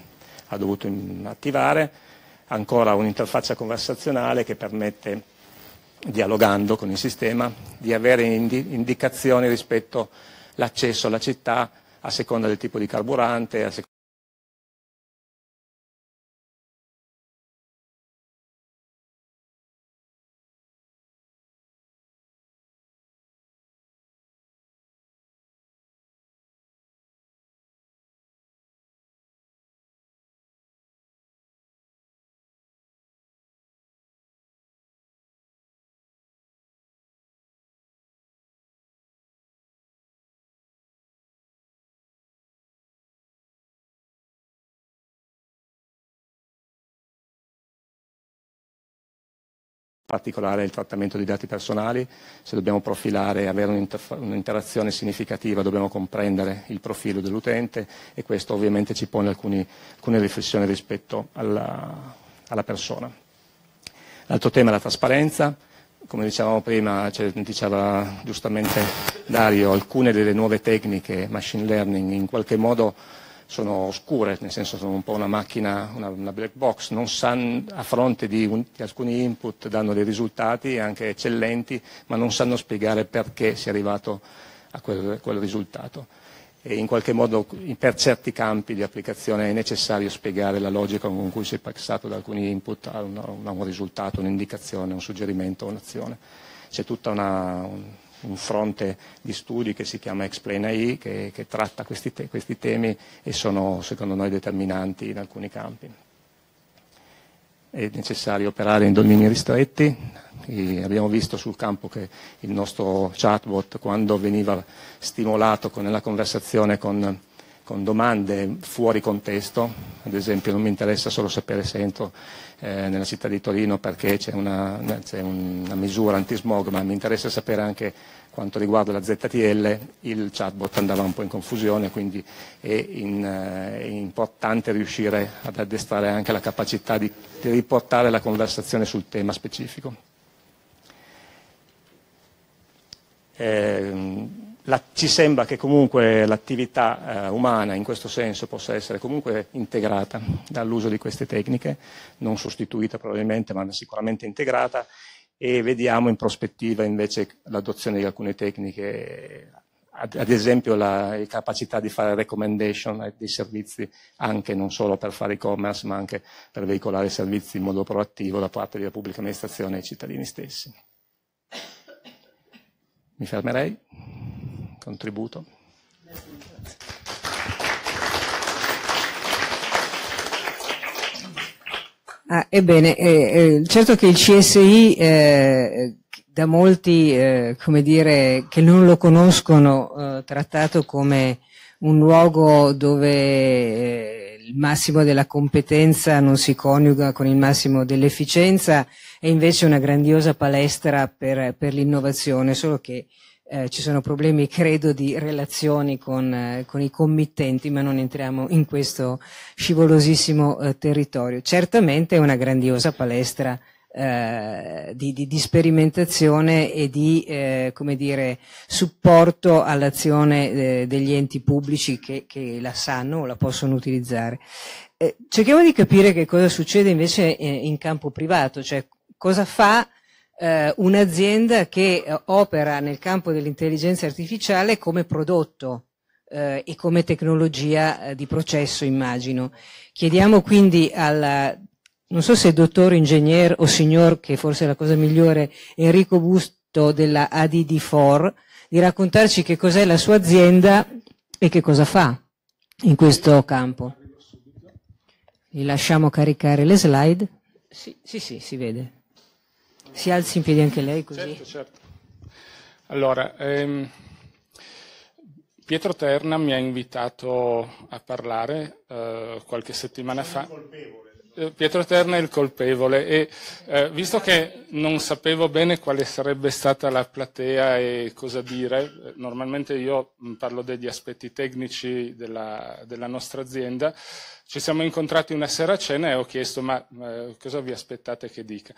ha dovuto attivare. Ancora un'interfaccia conversazionale che permette, dialogando con il sistema, di avere indicazioni rispetto all'accesso alla città a seconda del tipo di carburante, particolare il trattamento dei dati personali, se dobbiamo profilare avere un'interazione significativa dobbiamo comprendere il profilo dell'utente e questo ovviamente ci pone alcuni, alcune riflessioni rispetto alla, alla persona. L'altro tema è la trasparenza, come dicevamo prima, cioè, diceva giustamente Dario, alcune delle nuove tecniche, machine learning, in qualche modo sono oscure, nel senso sono un po' una macchina, una, una black box, non sanno, a fronte di, un, di, alcuni input danno dei risultati anche eccellenti, ma non sanno spiegare perché si è arrivato a quel, quel risultato. E in qualche modo per certi campi di applicazione è necessario spiegare la logica con cui si è passato da alcuni input a un, a un risultato, un'indicazione, un suggerimento, un'azione. C'è tutta una, un fronte di studi che si chiama Explain AI che, che tratta questi, te, questi temi e sono secondo noi determinanti in alcuni campi. È necessario operare in domini ristretti, e abbiamo visto sul campo che il nostro chatbot quando veniva stimolato con, nella conversazione con, con domande fuori contesto, ad esempio non mi interessa solo sapere se entro eh, nella città di Torino perché c'è una, c'è una misura antismog, ma mi interessa sapere anche quanto riguarda la ZTL, il chatbot andava un po' in confusione, quindi è, in, eh, è importante riuscire ad addestrare anche la capacità di, di riportare la conversazione sul tema specifico. Eh, la, ci sembra che comunque l'attività eh, umana in questo senso possa essere comunque integrata dall'uso di queste tecniche, non sostituita probabilmente, ma sicuramente integrata e vediamo in prospettiva invece l'adozione di alcune tecniche, ad, ad esempio la, la capacità di fare recommendation dei servizi anche non solo per fare e-commerce, ma anche per veicolare servizi in modo proattivo da parte della pubblica amministrazione e ai cittadini stessi. Mi fermerei contributo. Ah, ebbene, eh, eh certo che il CSI eh, da molti, eh, come dire, che non lo conoscono, eh, trattato come un luogo dove eh, il massimo della competenza non si coniuga con il massimo dell'efficienza, è invece una grandiosa palestra per, per l'innovazione, solo che eh, ci sono problemi, credo, di relazioni con, eh, con, i committenti, ma non entriamo in questo scivolosissimo eh, territorio. Certamente è una grandiosa palestra eh, di, di, di, sperimentazione e di eh, dire, supporto all'azione eh, degli enti pubblici che, che, la sanno o la possono utilizzare. cerchiamo di capire che cosa succede invece in campo privato, cioè cosa fa eh, un'azienda che eh, opera nel campo dell'intelligenza artificiale come prodotto eh, e come tecnologia eh, di processo, immagino. Chiediamo quindi al, non so se dottor, ingegner o signor, che forse è la cosa migliore, Enrico Busto della ADD4, di raccontarci che cos'è la sua azienda e che cosa fa in questo campo. Gli lasciamo caricare le slide. Sì, sì, sì, si vede si alzi in piedi anche lei così. Certo, certo. Allora, ehm, Pietro Terna mi ha invitato a parlare eh, qualche settimana Sono fa. Colpevole. Eh, Pietro Terna è il colpevole e eh, visto che non sapevo bene quale sarebbe stata la platea e cosa dire, eh, normalmente io mm, parlo degli aspetti tecnici della, della nostra azienda, ci siamo incontrati una sera a cena e ho chiesto ma eh, cosa vi aspettate che dica?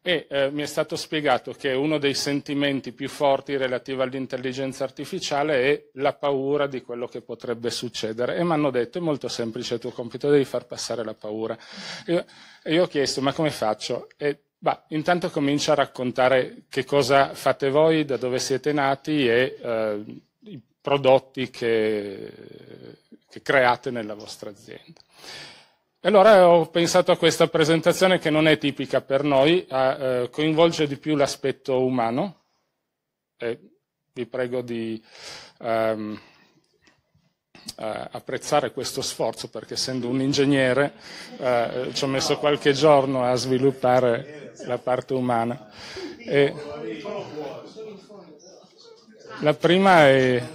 e eh, mi è stato spiegato che uno dei sentimenti più forti relativi all'intelligenza artificiale è la paura di quello che potrebbe succedere e mi hanno detto è molto semplice il tuo compito, devi far passare la paura. Io, e io ho chiesto ma come faccio? E, bah, intanto comincia a raccontare che cosa fate voi, da dove siete nati e eh, i prodotti che, che create nella vostra azienda. E allora ho pensato a questa presentazione che non è tipica per noi, a, eh, coinvolge di più l'aspetto umano. E vi prego di ehm, eh, apprezzare questo sforzo perché essendo un ingegnere eh, ci ho messo qualche giorno a sviluppare la parte umana. E la prima è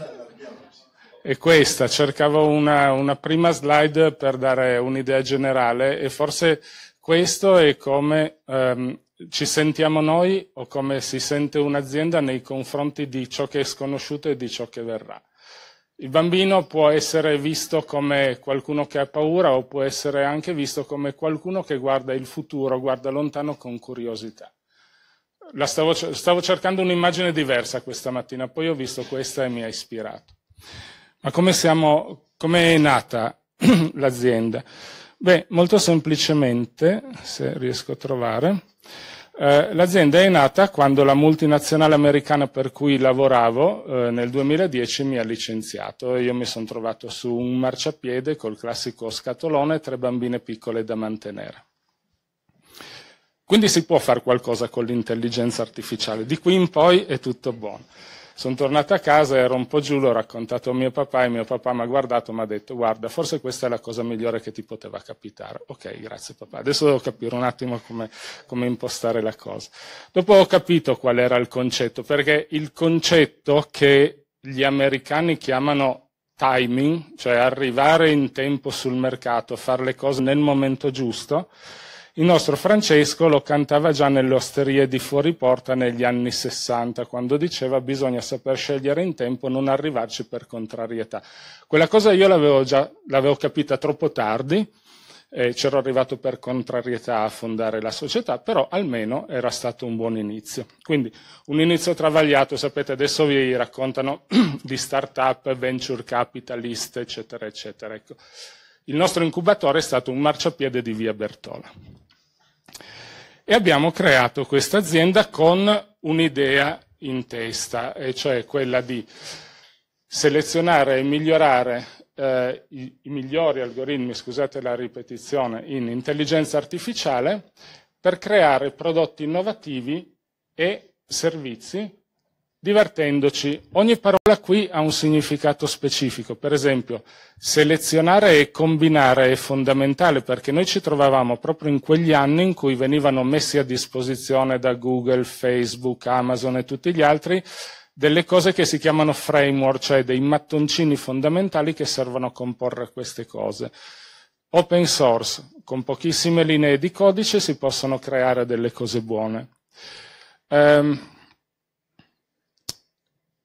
è questa. Cercavo una, una prima slide per dare un'idea generale e forse questo è come ehm, ci sentiamo noi o come si sente un'azienda nei confronti di ciò che è sconosciuto e di ciò che verrà. Il bambino può essere visto come qualcuno che ha paura o può essere anche visto come qualcuno che guarda il futuro, guarda lontano con curiosità. Stavo, stavo cercando un'immagine diversa questa mattina, poi ho visto questa e mi ha ispirato. Ma come, siamo, come è nata l'azienda? Beh, molto semplicemente, se riesco a trovare, eh, l'azienda è nata quando la multinazionale americana per cui lavoravo eh, nel 2010 mi ha licenziato e io mi sono trovato su un marciapiede col classico scatolone e tre bambine piccole da mantenere. Quindi si può fare qualcosa con l'intelligenza artificiale, di qui in poi è tutto buono. Sono tornato a casa, ero un po' giù, l'ho raccontato a mio papà e mio papà mi ha guardato e mi ha detto guarda, forse questa è la cosa migliore che ti poteva capitare. Ok, grazie papà. Adesso devo capire un attimo come, come impostare la cosa. Dopo ho capito qual era il concetto, perché il concetto che gli americani chiamano timing, cioè arrivare in tempo sul mercato, fare le cose nel momento giusto, il nostro Francesco lo cantava già nelle osterie di fuori porta negli anni 60, quando diceva bisogna saper scegliere in tempo, non arrivarci per contrarietà. Quella cosa io l'avevo, già, l'avevo capita troppo tardi, eh, c'ero arrivato per contrarietà a fondare la società, però almeno era stato un buon inizio. Quindi un inizio travagliato, sapete, adesso vi raccontano di start-up, venture capitalist, eccetera, eccetera. Ecco. Il nostro incubatore è stato un marciapiede di via Bertola. E abbiamo creato questa azienda con un'idea in testa, e cioè quella di selezionare e migliorare eh, i, i migliori algoritmi, scusate la ripetizione, in intelligenza artificiale per creare prodotti innovativi e servizi divertendoci. Ogni parola qui ha un significato specifico, per esempio selezionare e combinare è fondamentale perché noi ci trovavamo proprio in quegli anni in cui venivano messi a disposizione da Google, Facebook, Amazon e tutti gli altri delle cose che si chiamano framework, cioè dei mattoncini fondamentali che servono a comporre queste cose. Open source, con pochissime linee di codice si possono creare delle cose buone. Um,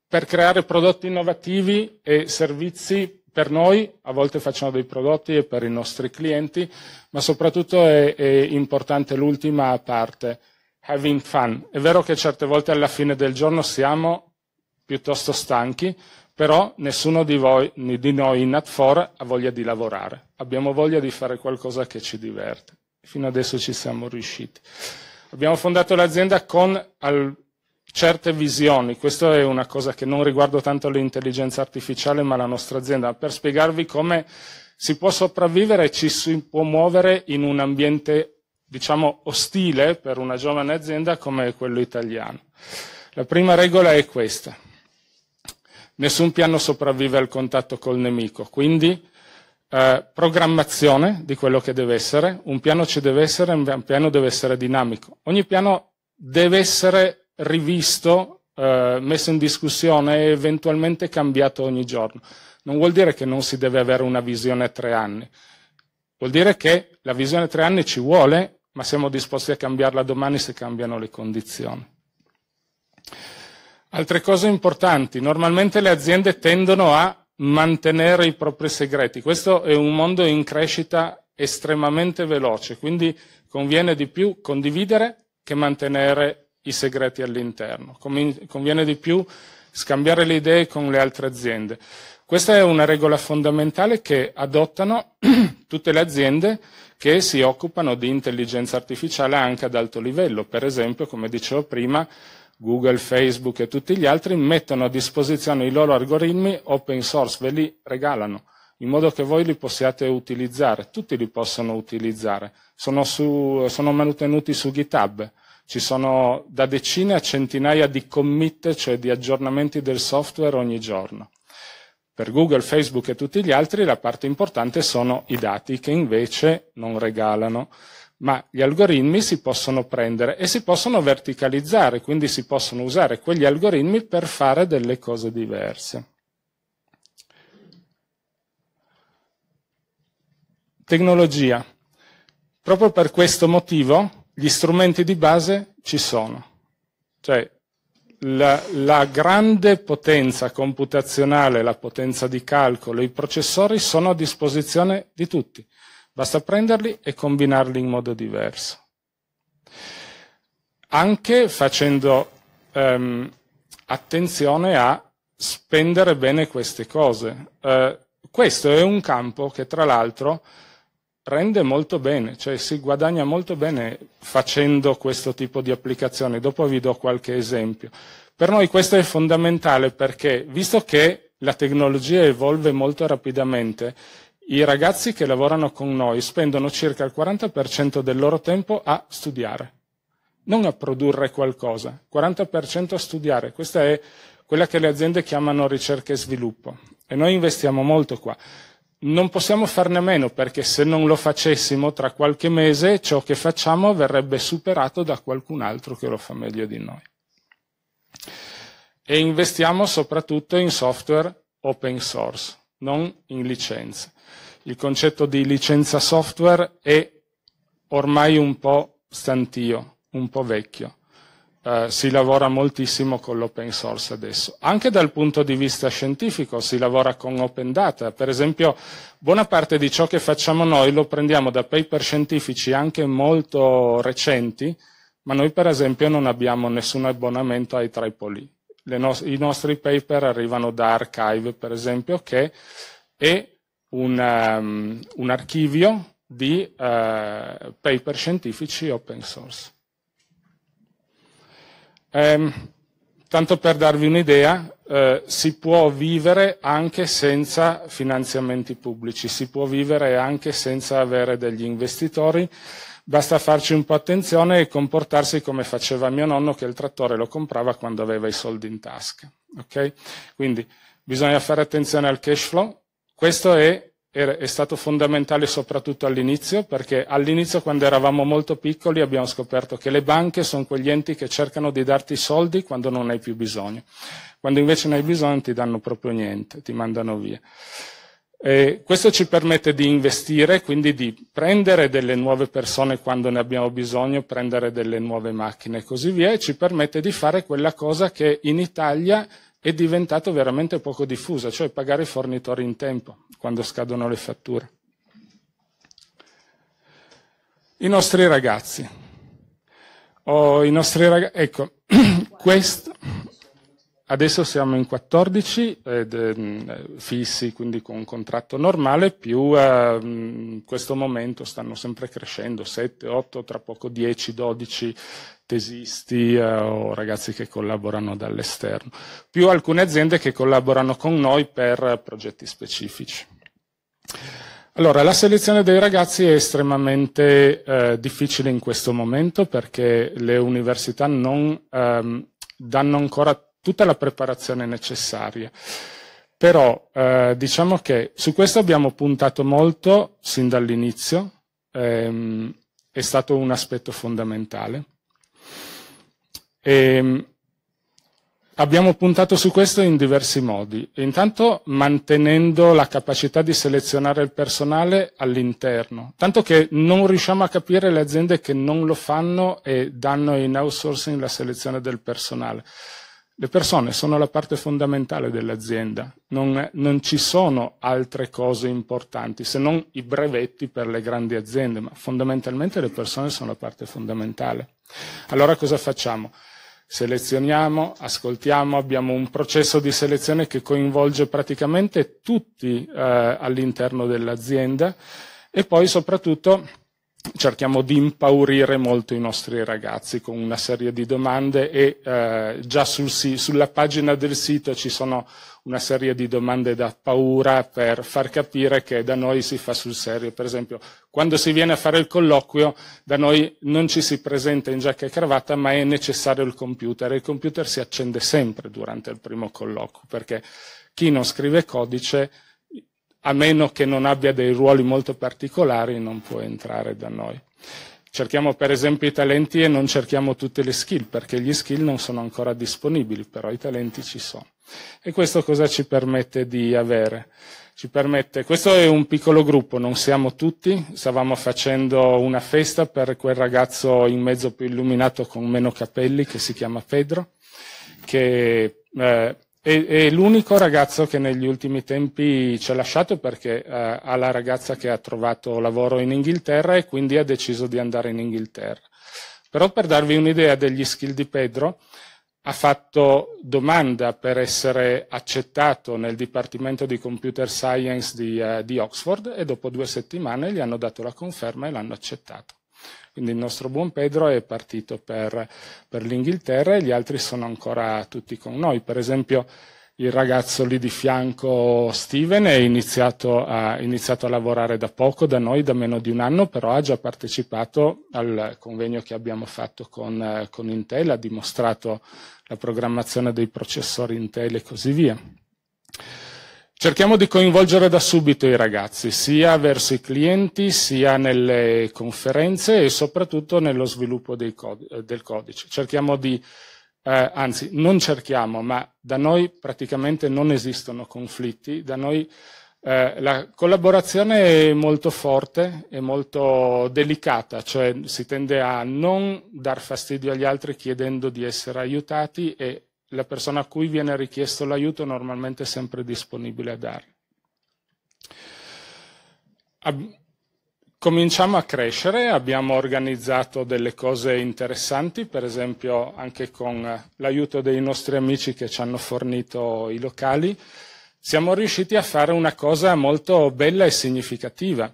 per creare prodotti innovativi e servizi per noi, a volte facciamo dei prodotti e per i nostri clienti, ma soprattutto è, è importante l'ultima parte, having fun. È vero che certe volte alla fine del giorno siamo piuttosto stanchi, però nessuno di, voi, di noi in Nat4 ha voglia di lavorare, abbiamo voglia di fare qualcosa che ci diverte. Fino adesso ci siamo riusciti. Abbiamo fondato l'azienda con al certe visioni, questa è una cosa che non riguarda tanto l'intelligenza artificiale ma la nostra azienda, per spiegarvi come si può sopravvivere e ci si può muovere in un ambiente, diciamo, ostile per una giovane azienda come quello italiano. La prima regola è questa. Nessun piano sopravvive al contatto col nemico, quindi eh, programmazione di quello che deve essere, un piano ci deve essere, un piano deve essere dinamico. Ogni piano deve essere rivisto, eh, messo in discussione e eventualmente cambiato ogni giorno. Non vuol dire che non si deve avere una visione a tre anni, vuol dire che la visione a tre anni ci vuole, ma siamo disposti a cambiarla domani se cambiano le condizioni. Altre cose importanti, normalmente le aziende tendono a mantenere i propri segreti, questo è un mondo in crescita estremamente veloce, quindi conviene di più condividere che mantenere i segreti all'interno. Conviene di più scambiare le idee con le altre aziende. Questa è una regola fondamentale che adottano tutte le aziende che si occupano di intelligenza artificiale anche ad alto livello. Per esempio, come dicevo prima, Google, Facebook e tutti gli altri mettono a disposizione i loro algoritmi open source, ve li regalano, in modo che voi li possiate utilizzare, tutti li possono utilizzare, sono, su, sono mantenuti su GitHub. Ci sono da decine a centinaia di commit, cioè di aggiornamenti del software ogni giorno. Per Google, Facebook e tutti gli altri la parte importante sono i dati che invece non regalano ma gli algoritmi si possono prendere e si possono verticalizzare, quindi si possono usare quegli algoritmi per fare delle cose diverse. Tecnologia. Proprio per questo motivo gli strumenti di base ci sono. Cioè, la, la, grande potenza computazionale, la potenza di calcolo, i processori sono a disposizione di tutti. Basta prenderli e combinarli in modo diverso. Anche facendo ehm, attenzione a spendere bene queste cose. Eh, questo è un campo che, tra l'altro, rende molto bene, cioè si guadagna molto bene facendo questo tipo di applicazioni. Dopo vi do qualche esempio. Per noi questo è fondamentale perché, visto che la tecnologia evolve molto rapidamente, i ragazzi che lavorano con noi spendono circa il 40% del loro tempo a studiare, non a produrre qualcosa, 40% a studiare. Questa è quella che le aziende chiamano ricerca e sviluppo. E noi investiamo molto qua non possiamo farne a meno perché se non lo facessimo tra qualche mese ciò che facciamo verrebbe superato da qualcun altro che lo fa meglio di noi. E investiamo soprattutto in software open source, non in licenze. Il concetto di licenza software è ormai un po' stantio, un po' vecchio. Eh, si lavora moltissimo con l'open source adesso. Anche dal punto di vista scientifico si lavora con open data. Per esempio, buona parte di ciò che facciamo noi lo prendiamo da paper scientifici anche molto recenti, ma noi per esempio non abbiamo nessun abbonamento ai Tripoli. No- I nostri paper arrivano da Archive, per esempio, che è un, um, un archivio di uh, paper scientifici open source. Eh, tanto per darvi un'idea, eh, si può vivere anche senza finanziamenti pubblici, si può vivere anche senza avere degli investitori, basta farci un po' attenzione e comportarsi come faceva mio nonno che il trattore lo comprava quando aveva i soldi in tasca. Okay? Quindi bisogna fare attenzione al cash flow, questo è è stato fondamentale soprattutto all'inizio, perché all'inizio quando eravamo molto piccoli abbiamo scoperto che le banche sono quegli enti che cercano di darti soldi quando non hai più bisogno. Quando invece ne hai bisogno ti danno proprio niente, ti mandano via. E questo ci permette di investire, quindi di prendere delle nuove persone quando ne abbiamo bisogno, prendere delle nuove macchine e così via, e ci permette di fare quella cosa che in Italia è diventato veramente poco diffusa, cioè pagare i fornitori in tempo, quando scadono le fatture. I nostri ragazzi. Oh, i nostri ragazzi, ecco, questo, adesso siamo in 14 ed, eh, fissi, quindi con un contratto normale, più eh, in questo momento stanno sempre crescendo, 7, 8, tra poco 10, 12, tesisti eh, o ragazzi che collaborano dall'esterno, più alcune aziende che collaborano con noi per progetti specifici. Allora, la selezione dei ragazzi è estremamente eh, difficile in questo momento perché le università non ehm, danno ancora tutta la preparazione necessaria. Però eh, diciamo che su questo abbiamo puntato molto sin dall'inizio, ehm, è stato un aspetto fondamentale. E ehm, abbiamo puntato su questo in diversi modi. Intanto mantenendo la capacità di selezionare il personale all'interno, tanto che non riusciamo a capire le aziende che non lo fanno e danno in outsourcing la selezione del personale. Le persone sono la parte fondamentale dell'azienda, non, non, ci sono altre cose importanti se non i brevetti per le grandi aziende, ma fondamentalmente le persone sono la parte fondamentale. Allora cosa facciamo? selezioniamo, ascoltiamo, abbiamo un processo di selezione che coinvolge praticamente tutti eh, all'interno dell'azienda e poi soprattutto cerchiamo di impaurire molto i nostri ragazzi con una serie di domande e eh, già sul, sulla pagina del sito ci sono una serie di domande da paura per far capire che da noi si fa sul serio, per esempio quando si viene a fare il colloquio, da noi non ci si presenta in giacca e cravatta, ma è necessario il computer. Il computer si accende sempre durante il primo colloquio, perché chi non scrive codice, a meno che non abbia dei ruoli molto particolari, non può entrare da noi. Cerchiamo per esempio i talenti e non cerchiamo tutte le skill, perché gli skill non sono ancora disponibili, però i talenti ci sono. E questo cosa ci permette di avere? ci permette, questo è un piccolo gruppo, non siamo tutti, stavamo facendo una festa per quel ragazzo in mezzo più illuminato con meno capelli che si chiama Pedro, che eh, è, è, l'unico ragazzo che negli ultimi tempi ci ha lasciato perché eh, ha la ragazza che ha trovato lavoro in Inghilterra e quindi ha deciso di andare in Inghilterra. Però per darvi un'idea degli skill di Pedro, ha fatto domanda per essere accettato nel Dipartimento di Computer Science di, eh, di Oxford e dopo due settimane gli hanno dato la conferma e l'hanno accettato. Quindi il nostro buon Pedro è partito per, per l'Inghilterra e gli altri sono ancora tutti con noi. Per esempio il ragazzo lì di fianco, Steven, è iniziato a, iniziato a, lavorare da poco da noi, da meno di un anno, però ha già partecipato al convegno che abbiamo fatto con, eh, con Intel, ha dimostrato la programmazione dei processori Intel e così via. Cerchiamo di coinvolgere da subito i ragazzi, sia verso i clienti, sia nelle conferenze e soprattutto nello sviluppo cod eh, del codice. Cerchiamo di, eh, anzi non cerchiamo, ma da noi praticamente non esistono conflitti, da noi eh, la collaborazione è molto forte e molto delicata, cioè si tende a non dar fastidio agli altri chiedendo di essere aiutati e la persona a cui viene richiesto l'aiuto normalmente è sempre disponibile a darlo. Cominciamo a crescere, abbiamo organizzato delle cose interessanti, per esempio anche con l'aiuto dei nostri amici che ci hanno fornito i locali, siamo riusciti a fare una cosa molto bella e significativa.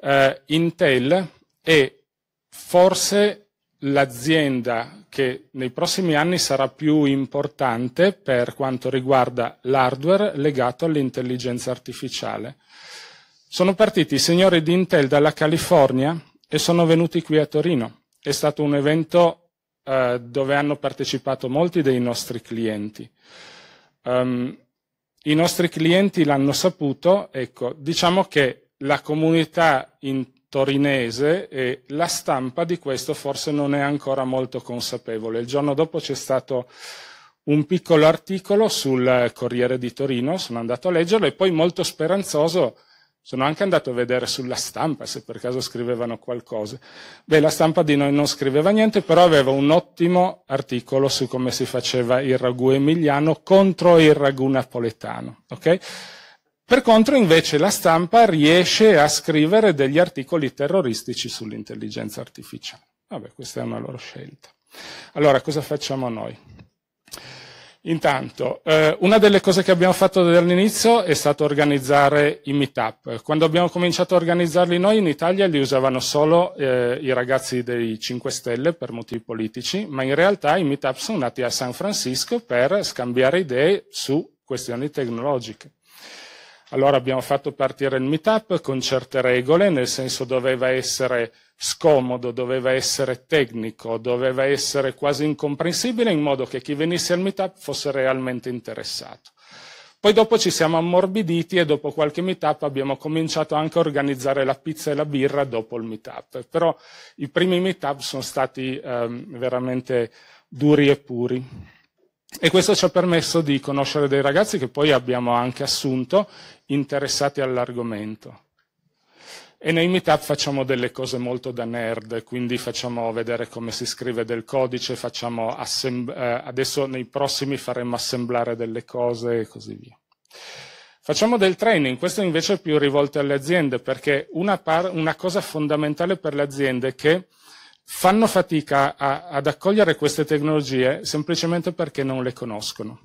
Eh, Intel è forse l'azienda che nei prossimi anni sarà più importante per quanto riguarda l'hardware legato all'intelligenza artificiale. Sono partiti i signori di Intel dalla California e sono venuti qui a Torino. È stato un evento eh, dove hanno partecipato molti dei nostri clienti. Um, i nostri clienti l'hanno saputo, ecco, diciamo che la comunità in torinese e la stampa di questo forse non è ancora molto consapevole. Il giorno dopo c'è stato un piccolo articolo sul Corriere di Torino, sono andato a leggerlo e poi molto speranzoso sono anche andato a vedere sulla stampa se per caso scrivevano qualcosa. Beh, la stampa di noi non scriveva niente, però aveva un ottimo articolo su come si faceva il ragù emiliano contro il ragù napoletano. Okay? Per contro, invece, la stampa riesce a scrivere degli articoli terroristici sull'intelligenza artificiale. Vabbè, questa è una loro scelta. Allora, cosa facciamo noi? Intanto, eh, una delle cose che abbiamo fatto dall'inizio è stato organizzare i meetup. Quando abbiamo cominciato a organizzarli noi in Italia li usavano solo eh, i ragazzi dei 5 Stelle per motivi politici, ma in realtà i meetup sono nati a San Francisco per scambiare idee su questioni tecnologiche. Allora abbiamo fatto partire il meetup con certe regole, nel senso doveva essere scomodo, doveva essere tecnico, doveva essere quasi incomprensibile in modo che chi venisse al meetup fosse realmente interessato. Poi dopo ci siamo ammorbiditi e dopo qualche meetup abbiamo cominciato anche a organizzare la pizza e la birra dopo il meetup. Però i primi meetup sono stati ehm, veramente duri e puri. E questo ci ha permesso di conoscere dei ragazzi che poi abbiamo anche assunto interessati all'argomento. E nei meetup facciamo delle cose molto da nerd, quindi facciamo vedere come si scrive del codice, assemb- eh, adesso nei prossimi faremo assemblare delle cose e così via. Facciamo del training, questo invece è più rivolto alle aziende, perché una, par- una cosa fondamentale per le aziende è che fanno fatica a- ad accogliere queste tecnologie semplicemente perché non le conoscono.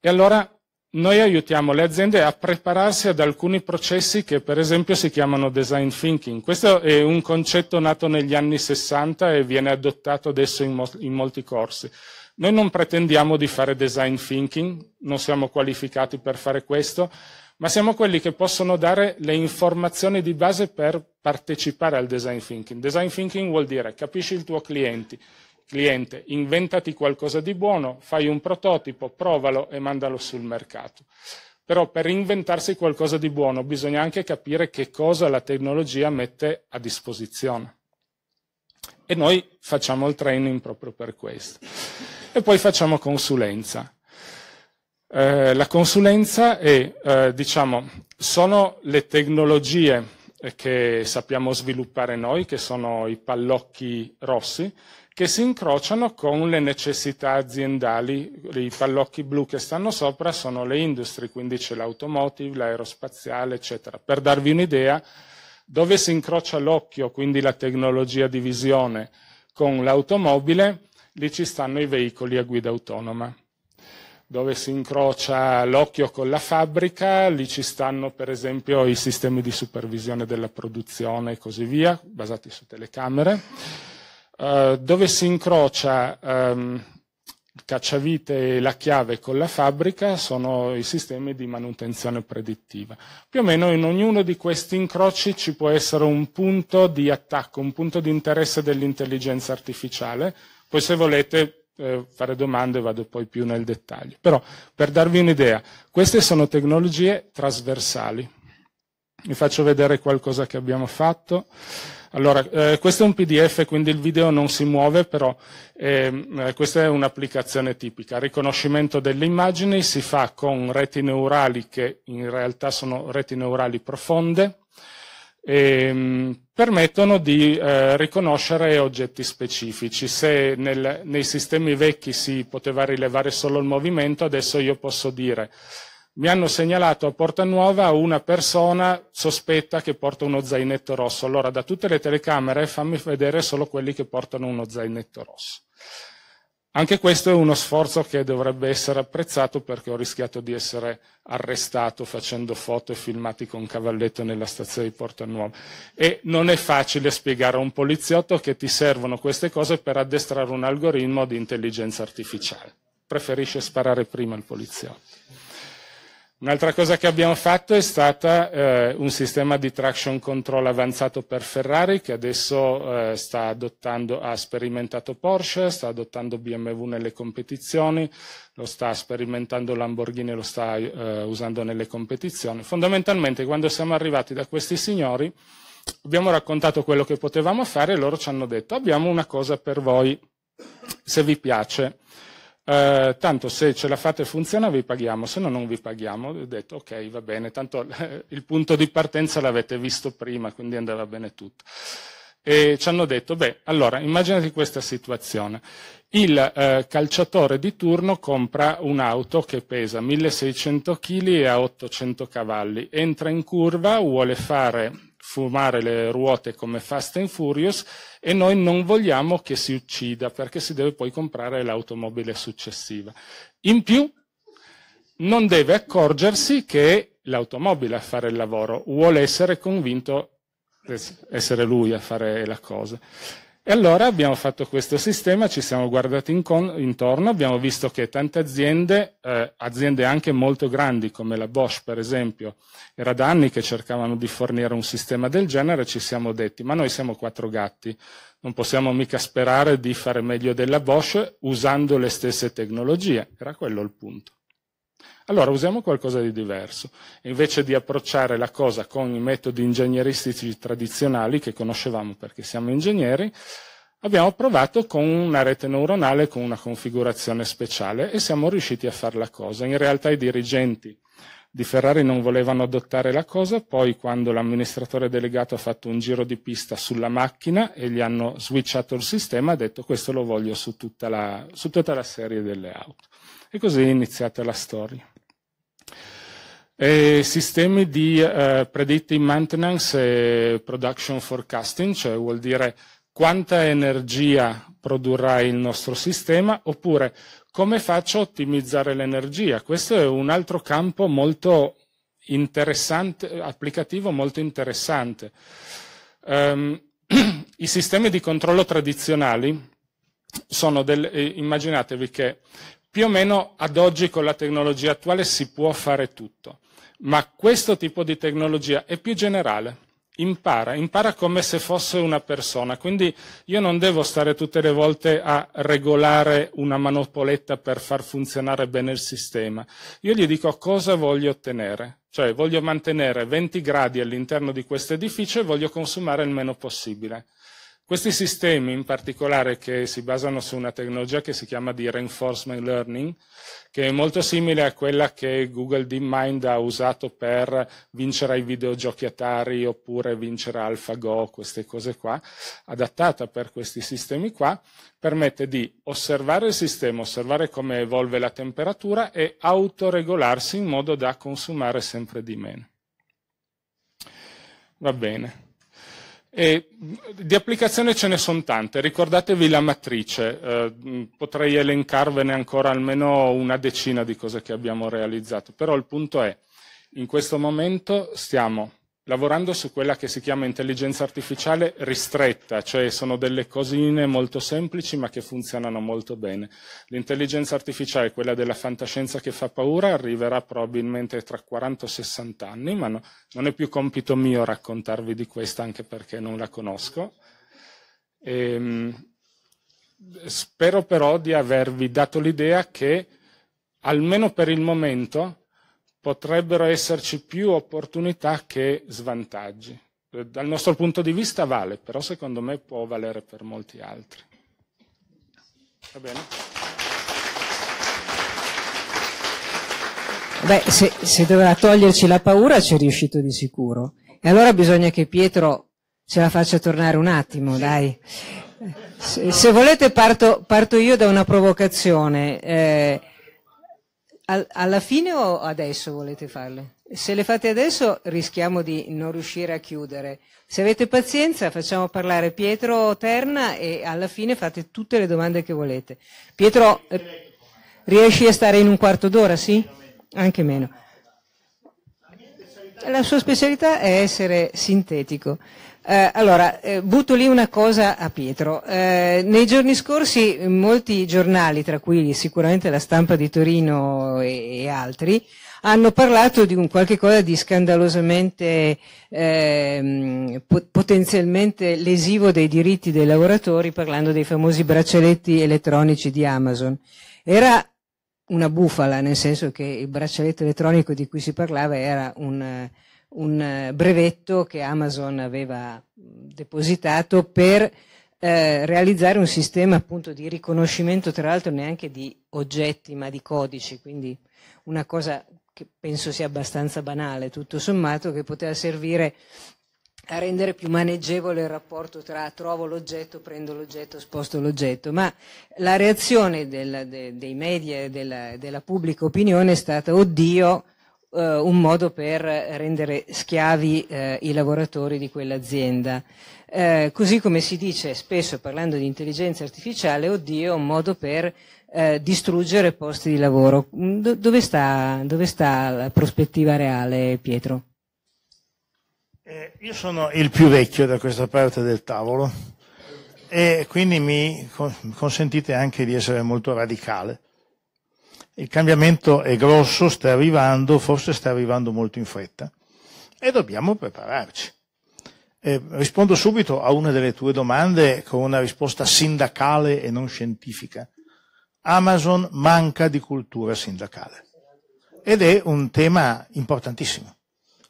E allora noi aiutiamo le aziende a prepararsi ad alcuni processi che per esempio si chiamano design thinking. Questo è un concetto nato negli anni 60 e viene adottato adesso in, mo in molti corsi. Noi non pretendiamo di fare design thinking, non siamo qualificati per fare questo, ma siamo quelli che possono dare le informazioni di base per partecipare al design thinking. Design thinking vuol dire capisci il tuo cliente, cliente, inventati qualcosa di buono, fai un prototipo, provalo e mandalo sul mercato. Però per inventarsi qualcosa di buono bisogna anche capire che cosa la tecnologia mette a disposizione. E noi facciamo il training proprio per questo. E poi facciamo consulenza. Eh, la consulenza è, eh, diciamo, sono le tecnologie che sappiamo sviluppare noi, che sono i pallocchi rossi, che si incrociano con le necessità aziendali. I pallocchi blu che stanno sopra sono le industrie, quindi c'è l'automotive, l'aerospaziale, eccetera. Per darvi un'idea, dove si incrocia l'occhio, quindi la tecnologia di visione, con l'automobile, lì ci stanno i veicoli a guida autonoma. Dove si incrocia l'occhio con la fabbrica, lì ci stanno per esempio i sistemi di supervisione della produzione e così via, basati su telecamere eh, dove si incrocia ehm, il cacciavite e la chiave con la fabbrica sono i sistemi di manutenzione predittiva. Più o meno in ognuno di questi incroci ci può essere un punto di attacco, un punto di interesse dell'intelligenza artificiale, poi se volete eh, fare domande vado poi più nel dettaglio. Però per darvi un'idea, queste sono tecnologie trasversali. Vi faccio vedere qualcosa che abbiamo fatto. Allora, eh, questo è un PDF, quindi il video non si muove, però ehm, eh, questa è un'applicazione tipica. Il riconoscimento delle immagini si fa con reti neurali che in realtà sono reti neurali profonde, e, ehm, permettono di eh, riconoscere oggetti specifici. Se nel, nei sistemi vecchi si poteva rilevare solo il movimento, adesso io posso dire mi hanno segnalato a Porta Nuova una persona sospetta che porta uno zainetto rosso. Allora da tutte le telecamere fammi vedere solo quelli che portano uno zainetto rosso. Anche questo è uno sforzo che dovrebbe essere apprezzato perché ho rischiato di essere arrestato facendo foto e filmati con cavalletto nella stazione di Porta Nuova. E non è facile spiegare a un poliziotto che ti servono queste cose per addestrare un algoritmo di intelligenza artificiale. Preferisce sparare prima il poliziotto. Un'altra cosa che abbiamo fatto è stata eh, un sistema di traction control avanzato per Ferrari che adesso eh, sta adottando, ha sperimentato Porsche, sta adottando BMW nelle competizioni, lo sta sperimentando Lamborghini e lo sta eh, usando nelle competizioni. Fondamentalmente quando siamo arrivati da questi signori abbiamo raccontato quello che potevamo fare e loro ci hanno detto abbiamo una cosa per voi se vi piace. Eh, tanto se ce la fate funziona vi paghiamo, se no non vi paghiamo, ho detto ok va bene, tanto eh, il punto di partenza l'avete visto prima, quindi andava bene tutto. E ci hanno detto, beh, allora immaginati questa situazione, il eh, calciatore di turno compra un'auto che pesa 1600 kg e ha 800 cavalli, entra in curva, vuole fare fumare le ruote come Fast and Furious e noi non vogliamo che si uccida perché si deve poi comprare l'automobile successiva. In più non deve accorgersi che è l'automobile a fare il lavoro, vuole essere convinto essere lui a fare la cosa. E allora abbiamo fatto questo sistema, ci siamo guardati intorno, abbiamo visto che tante aziende, eh, aziende anche molto grandi come la Bosch per esempio, era da anni che cercavano di fornire un sistema del genere, ci siamo detti, ma noi siamo quattro gatti, non possiamo mica sperare di fare meglio della Bosch usando le stesse tecnologie, era quello il punto. Allora usiamo qualcosa di diverso. Invece di approcciare la cosa con i metodi ingegneristici tradizionali che conoscevamo perché siamo ingegneri, abbiamo provato con una rete neuronale con una configurazione speciale e siamo riusciti a fare la cosa. In realtà i dirigenti di Ferrari non volevano adottare la cosa, poi quando l'amministratore delegato ha fatto un giro di pista sulla macchina e gli hanno switchato il sistema, ha detto questo lo voglio su tutta la, su tutta la serie delle auto. E così è iniziata la storia. E sistemi di eh, predictive maintenance e production forecasting, cioè vuol dire quanta energia produrrà il nostro sistema oppure come faccio a ottimizzare l'energia. Questo è un altro campo molto interessante, applicativo molto interessante. Um, I sistemi di controllo tradizionali sono del, eh, immaginatevi che più o meno ad oggi con la tecnologia attuale si può fare tutto, ma questo tipo di tecnologia è più generale impara, impara come se fosse una persona, quindi io non devo stare tutte le volte a regolare una manopoletta per far funzionare bene il sistema, io gli dico cosa voglio ottenere, cioè voglio mantenere 20 gradi all'interno di questo edificio e voglio consumare il meno possibile. Questi sistemi in particolare che si basano su una tecnologia che si chiama di reinforcement learning, che è molto simile a quella che Google DeepMind ha usato per vincere ai videogiochi Atari oppure vincere AlphaGo, queste cose qua, adattata per questi sistemi qua, permette di osservare il sistema, osservare come evolve la temperatura e autoregolarsi in modo da consumare sempre di meno. Va bene. E di applicazioni ce ne sono tante, ricordatevi la matrice, eh, potrei elencarvene ancora almeno una decina di cose che abbiamo realizzato, però il punto è, in questo momento stiamo lavorando su quella che si chiama intelligenza artificiale ristretta, cioè sono delle cosine molto semplici ma che funzionano molto bene. L'intelligenza artificiale, quella della fantascienza che fa paura, arriverà probabilmente tra 40 o 60 anni, ma no, non è più compito mio raccontarvi di questa anche perché non la conosco. Ehm, spero però di avervi dato l'idea che almeno per il momento potrebbero esserci più opportunità che svantaggi. Dal nostro punto di vista vale, però secondo me può valere per molti altri. Va bene? Beh, se, se dovrà toglierci la paura ci è riuscito di sicuro. E allora bisogna che Pietro ce la faccia tornare un attimo, dai. Se, se volete parto, parto, io da una provocazione. Eh, al, alla fine o adesso volete farle? Se le fate adesso rischiamo di non riuscire a chiudere. Se avete pazienza facciamo parlare Pietro Terna e alla fine fate tutte le domande che volete. Pietro, eh, riesci a stare in un quarto d'ora, sì? Anche meno. La sua specialità è essere sintetico. Eh, allora, eh, butto lì una cosa a Pietro. Eh, nei giorni scorsi molti giornali, tra cui sicuramente la stampa di Torino e, e altri, hanno parlato di un qualche cosa di scandalosamente ehm, po- potenzialmente lesivo dei diritti dei lavoratori parlando dei famosi braccialetti elettronici di Amazon. Era una bufala, nel senso che il braccialetto elettronico di cui si parlava era un un eh, brevetto che Amazon aveva mm, depositato per eh, realizzare un sistema appunto di riconoscimento, tra l'altro neanche di oggetti ma di codici, quindi una cosa che penso sia abbastanza banale tutto sommato, che poteva servire a rendere più maneggevole il rapporto tra trovo l'oggetto, prendo l'oggetto, sposto l'oggetto, ma la reazione del, de, dei media e della, della pubblica opinione è stata oddio eh, un modo per rendere schiavi eh, i lavoratori di quell'azienda. Eh, così come si dice spesso parlando di intelligenza artificiale, oddio, è un modo per eh, distruggere posti di lavoro. Mm, do- dove, sta, dove sta la prospettiva reale, Pietro? Eh, io sono il più vecchio da questa parte del tavolo e quindi mi consentite anche di essere molto radicale il cambiamento è grosso, sta arrivando, forse sta arrivando molto in fretta e dobbiamo prepararci. Eh, rispondo subito a una delle tue domande con una risposta sindacale e non scientifica. Amazon manca di cultura sindacale ed è un tema importantissimo.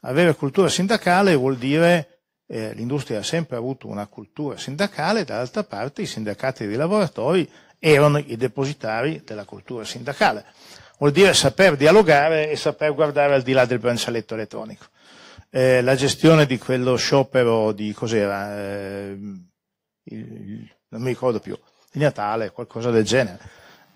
Avere cultura sindacale vuol dire eh, l'industria ha sempre avuto una cultura sindacale, dall'altra parte i sindacati dei lavoratori erano i depositari della cultura sindacale. Vuol dire saper dialogare e saper guardare al di là del cancelletto elettronico. Eh, la gestione di quello sciopero di cos'era, eh, il, non mi ricordo più, di Natale, qualcosa del genere,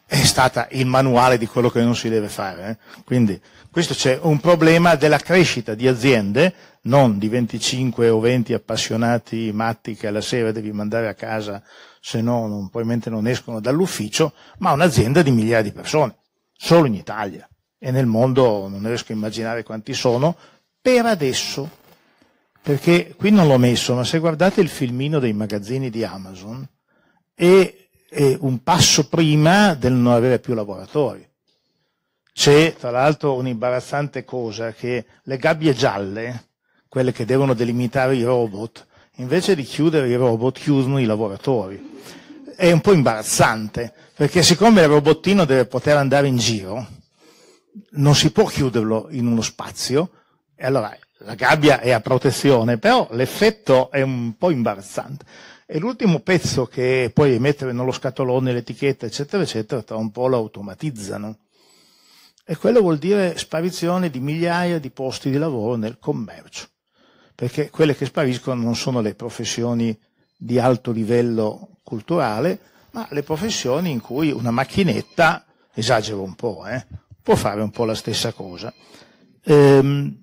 è stata il manuale di quello che non si deve fare. Eh? Quindi questo c'è un problema della crescita di aziende, non di 25 o 20 appassionati matti che alla sera devi mandare a casa se no non, probabilmente non escono dall'ufficio, ma un'azienda di migliaia di persone, solo in Italia e nel mondo non riesco a immaginare quanti sono, per adesso, perché qui non l'ho messo, ma se guardate il filmino dei magazzini di Amazon, è, è un passo prima del non avere più lavoratori. C'è tra l'altro un'imbarazzante cosa che le gabbie gialle, quelle che devono delimitare i robot, Invece di chiudere i robot, chiudono i lavoratori. È un po' imbarazzante, perché siccome il robottino deve poter andare in giro, non si può chiuderlo in uno spazio, e allora la gabbia è a protezione, però l'effetto è un po' imbarazzante. E l'ultimo pezzo che puoi mettere nello scatolone, l'etichetta, eccetera, eccetera, tra un po' lo automatizzano. E quello vuol dire sparizione di migliaia di posti di lavoro nel commercio perché quelle che spariscono non sono le professioni di alto livello culturale, ma le professioni in cui una macchinetta, esagero un po', eh, può fare un po' la stessa cosa. Ehm,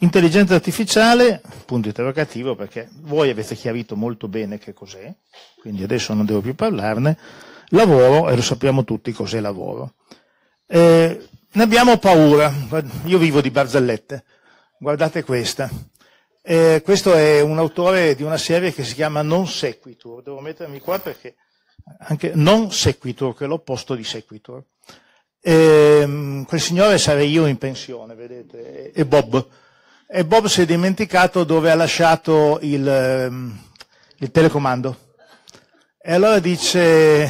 intelligenza artificiale, punto interrogativo, perché voi avete chiarito molto bene che cos'è, quindi adesso non devo più parlarne, lavoro, e lo sappiamo tutti cos'è lavoro. Eh, ne abbiamo paura, io vivo di barzellette, guardate questa, eh, questo è un autore di una serie che si chiama Non Sequitur, devo mettermi qua perché anche Non Sequitur, che è l'opposto di Sequitur. Eh, quel signore sarei io in pensione, vedete, e Bob. E Bob si è dimenticato dove ha lasciato il, ehm, il telecomando. E allora dice,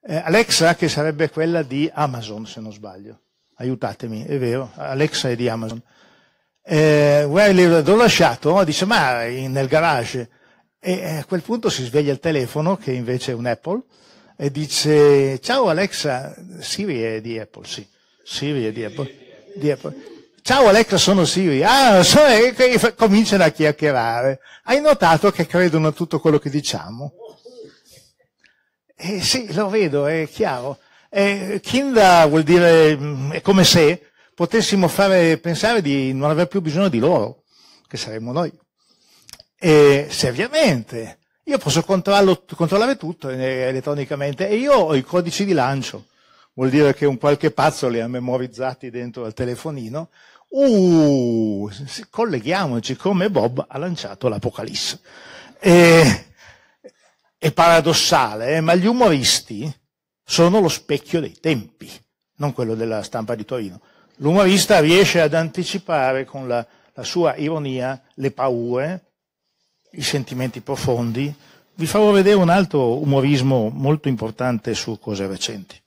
eh, Alexa, che sarebbe quella di Amazon, se non sbaglio. Aiutatemi, è vero, Alexa è di Amazon eh, l'ho lasciato, dice ma nel garage. E eh, a quel punto si sveglia il telefono, che invece è un Apple, e dice ciao Alexa, Siri è di Apple, sì. Siri è di Apple. Di Apple. Ciao Alexa, sono Siri. Ah, sono e, eh, cominciano a chiacchierare. Hai notato che credono a tutto quello che diciamo? Eh, sì, lo vedo, è chiaro. Eh, kinda vuol dire, mm, è come se, potessimo fare pensare di non aver più bisogno di loro, che saremmo noi. E seriamente, io posso controllare tutto eh, elettronicamente e io ho i codici di lancio, vuol dire che un qualche pazzo li ha memorizzati dentro al telefonino, uh, colleghiamoci come Bob ha lanciato l'Apocalisse. E, è paradossale, eh, ma gli umoristi sono lo specchio dei tempi, non quello della stampa di Torino l'umorista riesce ad anticipare con la, la sua ironia le paure, i sentimenti profondi. Vi farò vedere un altro umorismo molto importante su cose recenti.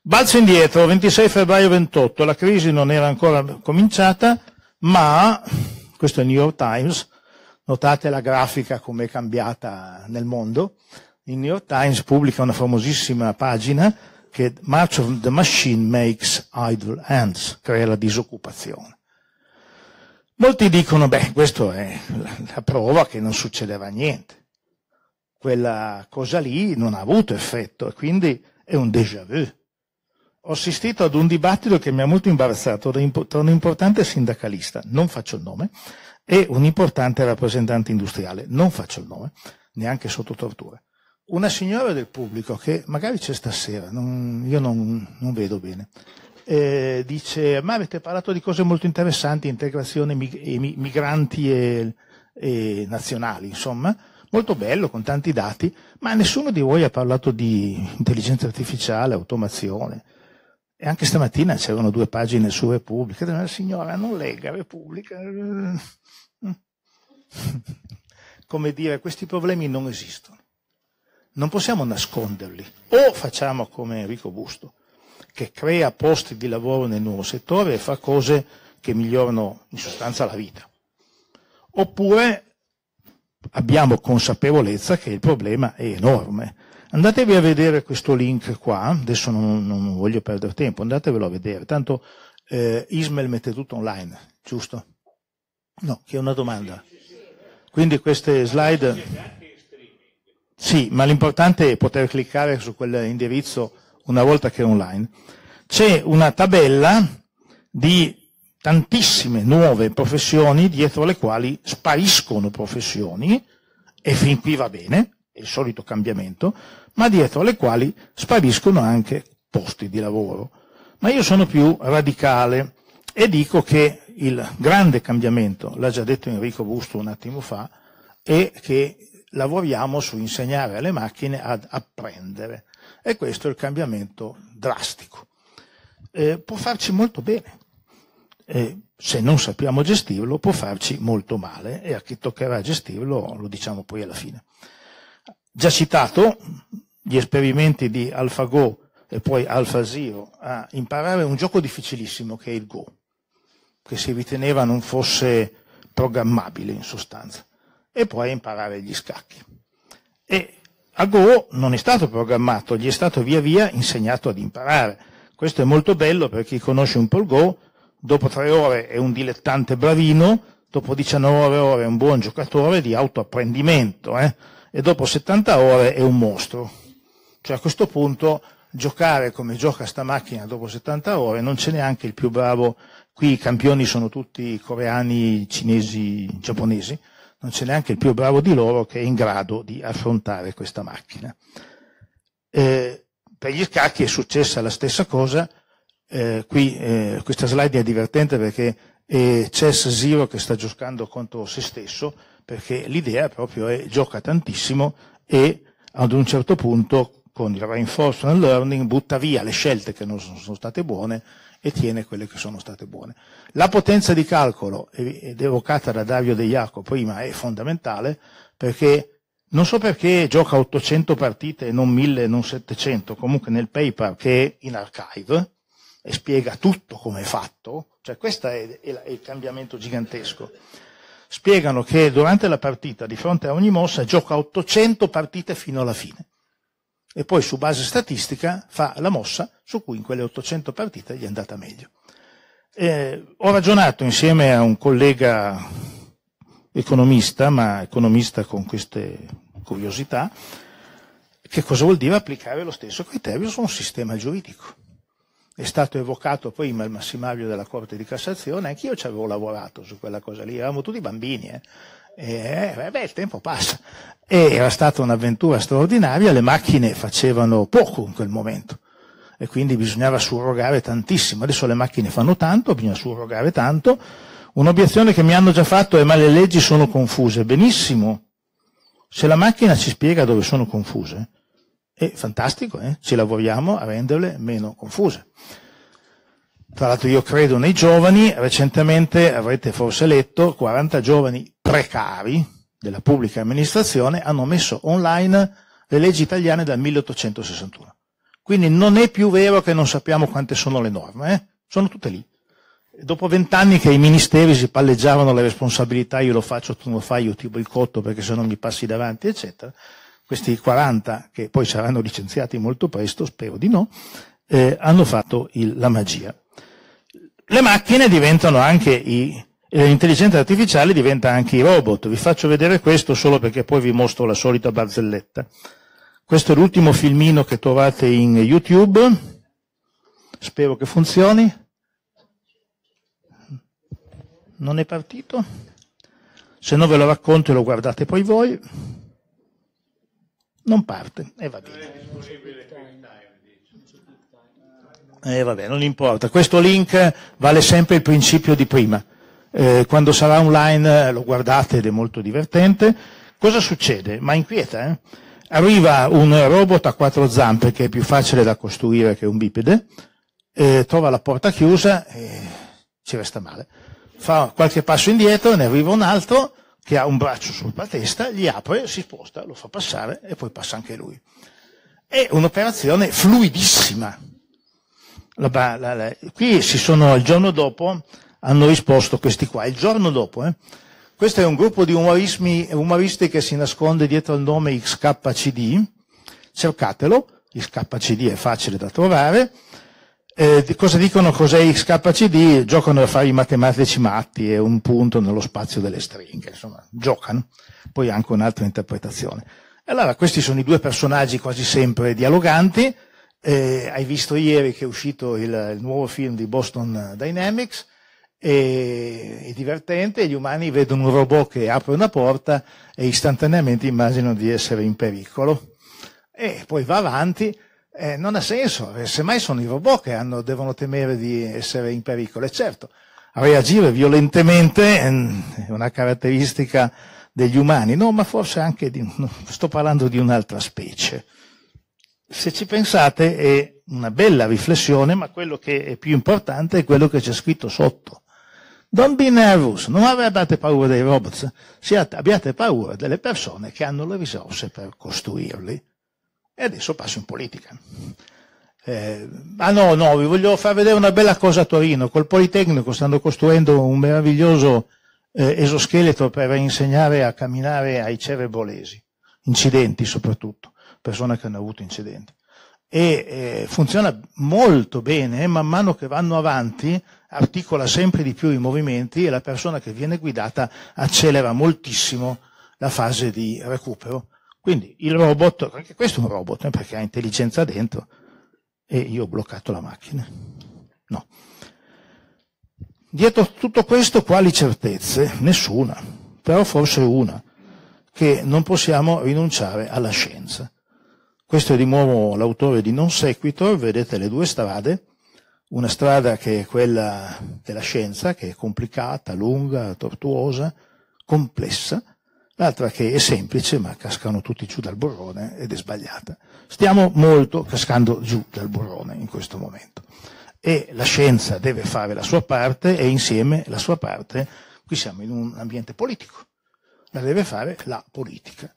Balzo indietro, 26 febbraio 28, la crisi non era ancora cominciata, ma, questo è il New York Times, notate la grafica come è cambiata nel mondo, il New York Times pubblica una famosissima pagina che March of the Machine makes idle hands, crea la disoccupazione. Molti dicono, beh, questa è la prova che non succederà niente. Quella cosa lì non ha avuto effetto e quindi è un déjà vu. Ho assistito ad un dibattito che mi ha molto imbarazzato tra un importante sindacalista, non faccio il nome, e un importante rappresentante industriale, non faccio il nome, neanche sotto tortura una signora del pubblico che magari c'è stasera, non, io non, non, vedo bene, eh, dice ma avete parlato di cose molto interessanti, integrazione, mig- e eh, mi- migranti e, e, nazionali, insomma, molto bello con tanti dati, ma nessuno di voi ha parlato di intelligenza artificiale, automazione. E anche stamattina c'erano due pagine su Repubblica, la signora non legga Repubblica. Come dire, questi problemi non esistono. Non possiamo nasconderli. O facciamo come Enrico Busto, che crea posti di lavoro nel nuovo settore e fa cose che migliorano in sostanza la vita. Oppure abbiamo consapevolezza che il problema è enorme. Andatevi a vedere questo link qua, adesso non, non voglio perdere tempo, andatevelo a vedere. Tanto eh, Ismail mette tutto online, giusto? No, che è una domanda. Quindi queste slide... Sì, ma l'importante è poter cliccare su quell'indirizzo una volta che è online. C'è una tabella di tantissime nuove professioni dietro le quali spariscono professioni, e fin qui va bene, è il solito cambiamento, ma dietro le quali spariscono anche posti di lavoro. Ma io sono più radicale e dico che il grande cambiamento, l'ha già detto Enrico Busto un attimo fa, è che lavoriamo su insegnare alle macchine ad apprendere. E questo è il cambiamento drastico. Eh, può farci molto bene. Eh, se non sappiamo gestirlo, può farci molto male e a chi toccherà gestirlo lo diciamo poi alla fine. Già citato gli esperimenti di AlphaGo e poi AlphaZero a imparare un gioco difficilissimo che è il Go, che si riteneva non fosse programmabile in sostanza e poi imparare gli scacchi. E a Go non è stato programmato, gli è stato via via insegnato ad imparare. Questo è molto bello per chi conosce un po' il Go, dopo tre ore è un dilettante bravino, dopo 19 ore è un buon giocatore di autoapprendimento eh? e dopo 70 ore è un mostro. Cioè a questo punto giocare come gioca sta macchina dopo 70 ore non c'è neanche il più bravo. Qui i campioni sono tutti coreani, cinesi, giapponesi non c'è neanche il più bravo di loro che è in grado di affrontare questa macchina. Eh, per gli scacchi è successa la stessa cosa, eh, qui eh, questa slide è divertente perché è Chess Zero che sta giocando contro se stesso, perché l'idea proprio è gioca tantissimo e ad un certo punto con il reinforcement learning butta via le scelte che non sono state buone e tiene quelle che sono state buone. La potenza di calcolo ed evocata da Dario De Iaco prima è fondamentale perché non so perché gioca 800 partite e non 1000, non 700, comunque nel paper che è in archive e spiega tutto come è fatto, cioè questo è, è, è il cambiamento gigantesco spiegano che durante la partita, di fronte a ogni mossa, gioca 800 partite fino alla fine e poi su base statistica fa la mossa su cui in quelle 800 partite gli è andata meglio. Eh, ho ragionato insieme a un collega economista, ma economista con queste curiosità, che cosa vuol dire applicare lo stesso criterio su un sistema giuridico. È stato evocato prima il massimario della Corte di Cassazione, anch'io ci avevo lavorato su quella cosa lì, eravamo tutti bambini, eh. E eh, beh, il tempo passa. E era stata un'avventura straordinaria, le macchine facevano poco in quel momento. E quindi bisognava surrogare tantissimo. Adesso le macchine fanno tanto, bisogna surrogare tanto. Un'obiezione che mi hanno già fatto è ma le leggi sono confuse. Benissimo. Se la macchina ci spiega dove sono confuse, eh, è fantastico, eh? ci lavoriamo a renderle meno confuse. Tra l'altro io credo nei giovani, recentemente avrete forse letto, 40 giovani precari della pubblica amministrazione hanno messo online le leggi italiane dal 1861. Quindi non è più vero che non sappiamo quante sono le norme, eh? sono tutte lì. Dopo vent'anni che i ministeri si palleggiavano le responsabilità, io lo faccio, tu non lo fai, io ti boicotto perché se no mi passi davanti, eccetera, questi 40, che poi saranno licenziati molto presto, spero di no, eh, hanno fatto il, la magia le macchine diventano anche i, eh, l'intelligenza artificiale diventa anche i robot. Vi faccio vedere questo solo perché poi vi mostro la solita barzelletta. Questo è l'ultimo filmino che trovate in YouTube. Spero che funzioni. Non è partito? Se no ve lo racconto e lo guardate poi voi. Non parte, e va bene. Eh, vabbè, non importa. Questo link vale sempre il principio di prima. Eh, quando sarà online eh, lo guardate ed è molto divertente. Cosa succede? Ma inquieta, eh? Arriva un robot a quattro zampe che è più facile da costruire che un bipede, eh, trova la porta chiusa e ci resta male. Fa qualche passo indietro, ne arriva un altro che ha un braccio sulla testa, gli apre, si sposta, lo fa passare e poi passa anche lui. È un'operazione fluidissima la, la, la, qui si sono, il giorno dopo, hanno risposto questi qua, il giorno dopo, eh. Questo è un gruppo di umorismi, umoristi che si nasconde dietro il nome XKCD, cercatelo, XKCD è facile da trovare, eh, cosa dicono cos'è XKCD? Giocano a fare i matematici matti è un punto nello spazio delle stringhe, insomma, giocano. Poi anche un'altra interpretazione. Allora, questi sono i due personaggi quasi sempre dialoganti, eh, hai visto ieri che è uscito il, il nuovo film di Boston Dynamics, e, è divertente, gli umani vedono un robot che apre una porta e istantaneamente immaginano di essere in pericolo. E poi va avanti, eh, non ha senso, eh, semmai sono i robot che hanno, devono temere di essere in pericolo. E certo, reagire violentemente ehm, è una caratteristica degli umani, no, ma forse anche di, sto parlando di un'altra specie se ci pensate è una bella riflessione, ma quello che è più importante è quello che c'è scritto sotto. Don't be nervous, non abbiate paura dei robots, siate, abbiate paura delle persone che hanno le risorse per costruirli. E adesso passo in politica. Eh, ah no, no, vi voglio far vedere una bella cosa a Torino. Col Politecnico stanno costruendo un meraviglioso eh, esoscheletro per insegnare a camminare ai cerebolesi, incidenti soprattutto persone che hanno avuto incidenti. E eh, funziona molto bene, man mano che vanno avanti articola sempre di più i movimenti e la persona che viene guidata accelera moltissimo la fase di recupero. Quindi il robot, anche questo è un robot, eh, perché ha intelligenza dentro, e io ho bloccato la macchina. No. Dietro tutto questo quali certezze? Nessuna, però forse una, che non possiamo rinunciare alla scienza. Questo è di nuovo l'autore di Non Sequito, vedete le due strade, una strada che è quella della scienza, che è complicata, lunga, tortuosa, complessa, l'altra che è semplice, ma cascano tutti giù dal burrone ed è sbagliata. Stiamo molto cascando giù dal burrone in questo momento. E la scienza deve fare la sua parte e insieme la sua parte, qui siamo in un ambiente politico, la deve fare la politica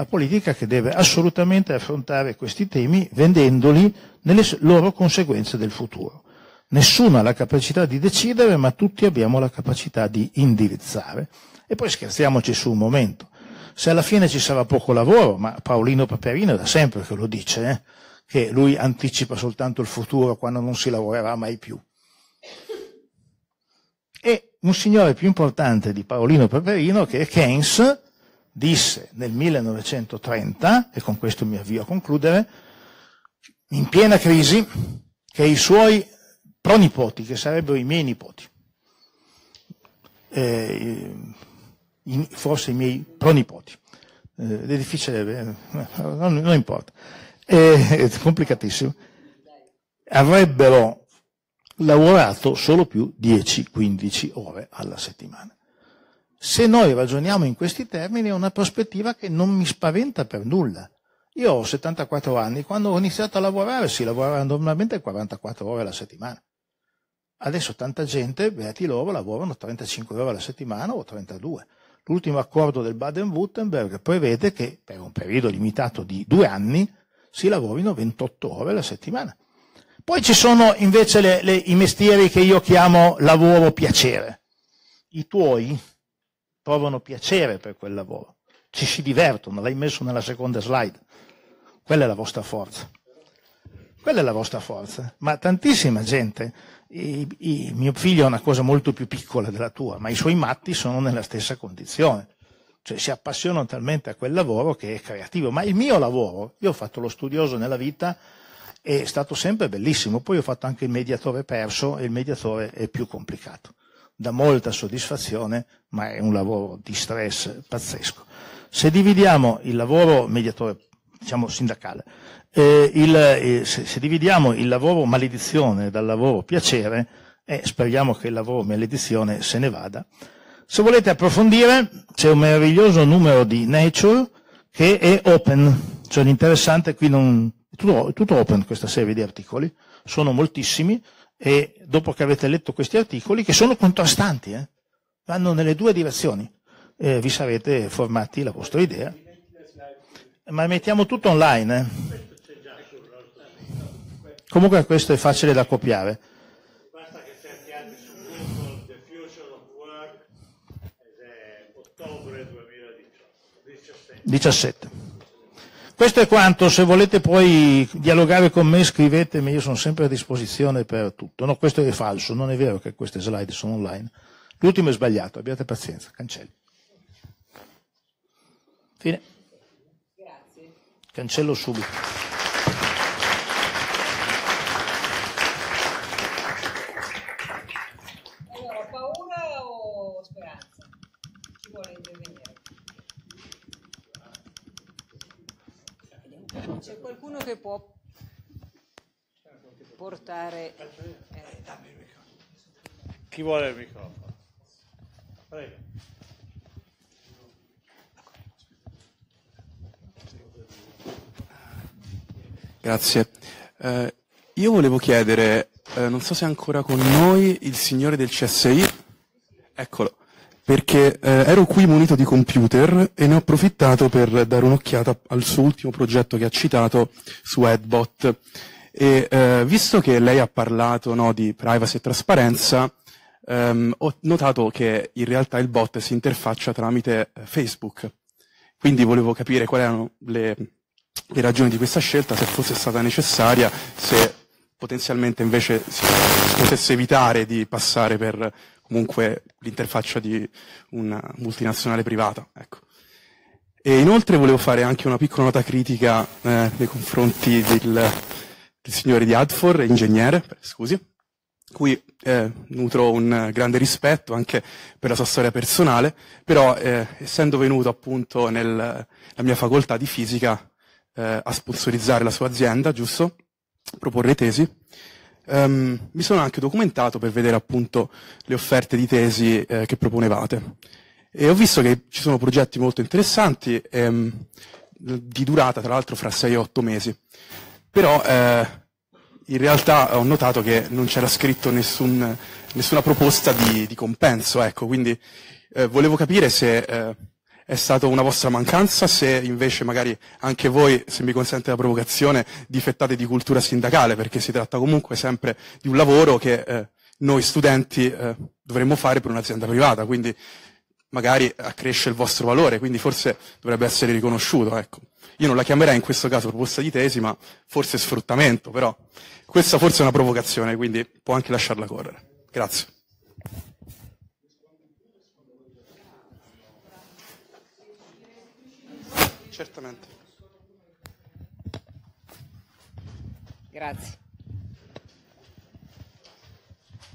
la politica che deve assolutamente affrontare questi temi vendendoli nelle loro conseguenze del futuro. Nessuno ha la capacità di decidere, ma tutti abbiamo la capacità di indirizzare. E poi scherziamoci su un momento. Se alla fine ci sarà poco lavoro, ma Paolino Paperino è da sempre che lo dice, eh, che lui anticipa soltanto il futuro quando non si lavorerà mai più. E un signore più importante di Paolino Paperino, che è Keynes, disse nel 1930, e con questo mi avvio a concludere, in piena crisi, che i suoi pronipoti, che sarebbero i miei nipoti, eh, forse i miei pronipoti, eh, è difficile, eh, non, non, importa, eh, è complicatissimo, avrebbero lavorato solo più 10-15 ore alla settimana se noi ragioniamo in questi termini è una prospettiva che non mi spaventa per nulla. Io ho 74 anni, quando ho iniziato a lavorare si lavorava normalmente 44 ore alla settimana. Adesso tanta gente, beati loro, lavorano 35 ore alla settimana o 32. L'ultimo accordo del Baden-Württemberg prevede che per un periodo limitato di due anni si lavorino 28 ore alla settimana. Poi ci sono invece le, le, i mestieri che io chiamo lavoro piacere. I tuoi, provano piacere per quel lavoro, ci si divertono, l'hai messo nella seconda slide, quella è la vostra forza. Quella è la vostra forza, ma tantissima gente, i, i, mio figlio è una cosa molto più piccola della tua, ma i suoi matti sono nella stessa condizione, cioè si appassionano talmente a quel lavoro che è creativo, ma il mio lavoro, io ho fatto lo studioso nella vita, è stato sempre bellissimo, poi ho fatto anche il mediatore perso e il mediatore è più complicato dà molta soddisfazione, ma è un lavoro di stress pazzesco. Se dividiamo il lavoro mediatore, diciamo sindacale, eh, il, eh, se, se, dividiamo il lavoro maledizione dal lavoro piacere, eh, speriamo che il lavoro maledizione se ne vada. Se volete approfondire, c'è un meraviglioso numero di Nature che è open, cioè l'interessante qui non, è tutto, è tutto open questa serie di articoli, sono moltissimi, e dopo che avete letto questi articoli, che sono contrastanti, eh? vanno nelle due direzioni, eh, vi sarete formati la vostra idea. Ma mettiamo tutto online. Eh? Comunque questo è facile da copiare. Basta 17. Questo è quanto, se volete poi dialogare con me scrivetemi, io sono sempre a disposizione per tutto. No, questo è falso, non è vero che queste slide sono online. L'ultimo è sbagliato, abbiate pazienza, cancello. Fine. Grazie. Cancello subito. quello che può portare... Eh. Chi vuole il microfono? Prego. Grazie. Eh, io volevo chiedere, eh, non so se è ancora con noi, il signore del CSI. Eccolo perché eh, ero qui munito di computer e ne ho approfittato per dare un'occhiata al suo ultimo progetto che ha citato su Adbot. E eh, visto che lei ha parlato no, di privacy e trasparenza, ehm, ho notato che in realtà il bot si interfaccia tramite eh, Facebook. Quindi volevo capire quali erano le, le ragioni di questa scelta, se fosse stata necessaria, se potenzialmente invece si potesse evitare di passare per comunque l'interfaccia di una multinazionale privata. Ecco. E inoltre volevo fare anche una piccola nota critica eh, nei confronti del, del signore di Adfor, ingegnere, scusi, cui eh, nutro un grande rispetto anche per la sua storia personale, però eh, essendo venuto appunto nella mia facoltà di fisica eh, a sponsorizzare la sua azienda, giusto? Proporre tesi, Um, mi sono anche documentato per vedere appunto le offerte di tesi eh, che proponevate e ho visto che ci sono progetti molto interessanti ehm, di durata tra l'altro fra 6 e 8 mesi però eh, in realtà ho notato che non c'era scritto nessun, nessuna proposta di, di compenso ecco quindi eh, volevo capire se eh, è stata una vostra mancanza, se invece magari anche voi, se mi consente la provocazione, difettate di cultura sindacale, perché si tratta comunque sempre di un lavoro che eh, noi studenti eh, dovremmo fare per un'azienda privata, quindi magari accresce il vostro valore, quindi forse dovrebbe essere riconosciuto. Ecco. Io non la chiamerei in questo caso proposta di tesi, ma forse sfruttamento, però questa forse è una provocazione, quindi può anche lasciarla correre. Grazie. Certamente. Grazie.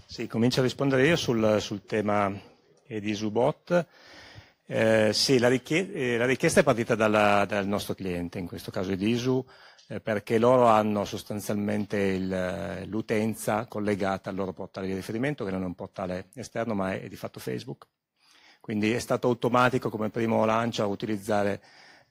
Sì, comincio a rispondere io sul, sul tema eh, di Subot. Eh, sì, la, richiesta, eh, la richiesta è partita dalla, dal nostro cliente, in questo caso Edisu, eh, perché loro hanno sostanzialmente il, l'utenza collegata al loro portale di riferimento, che non è un portale esterno ma è, è di fatto Facebook. Quindi è stato automatico come primo lancio utilizzare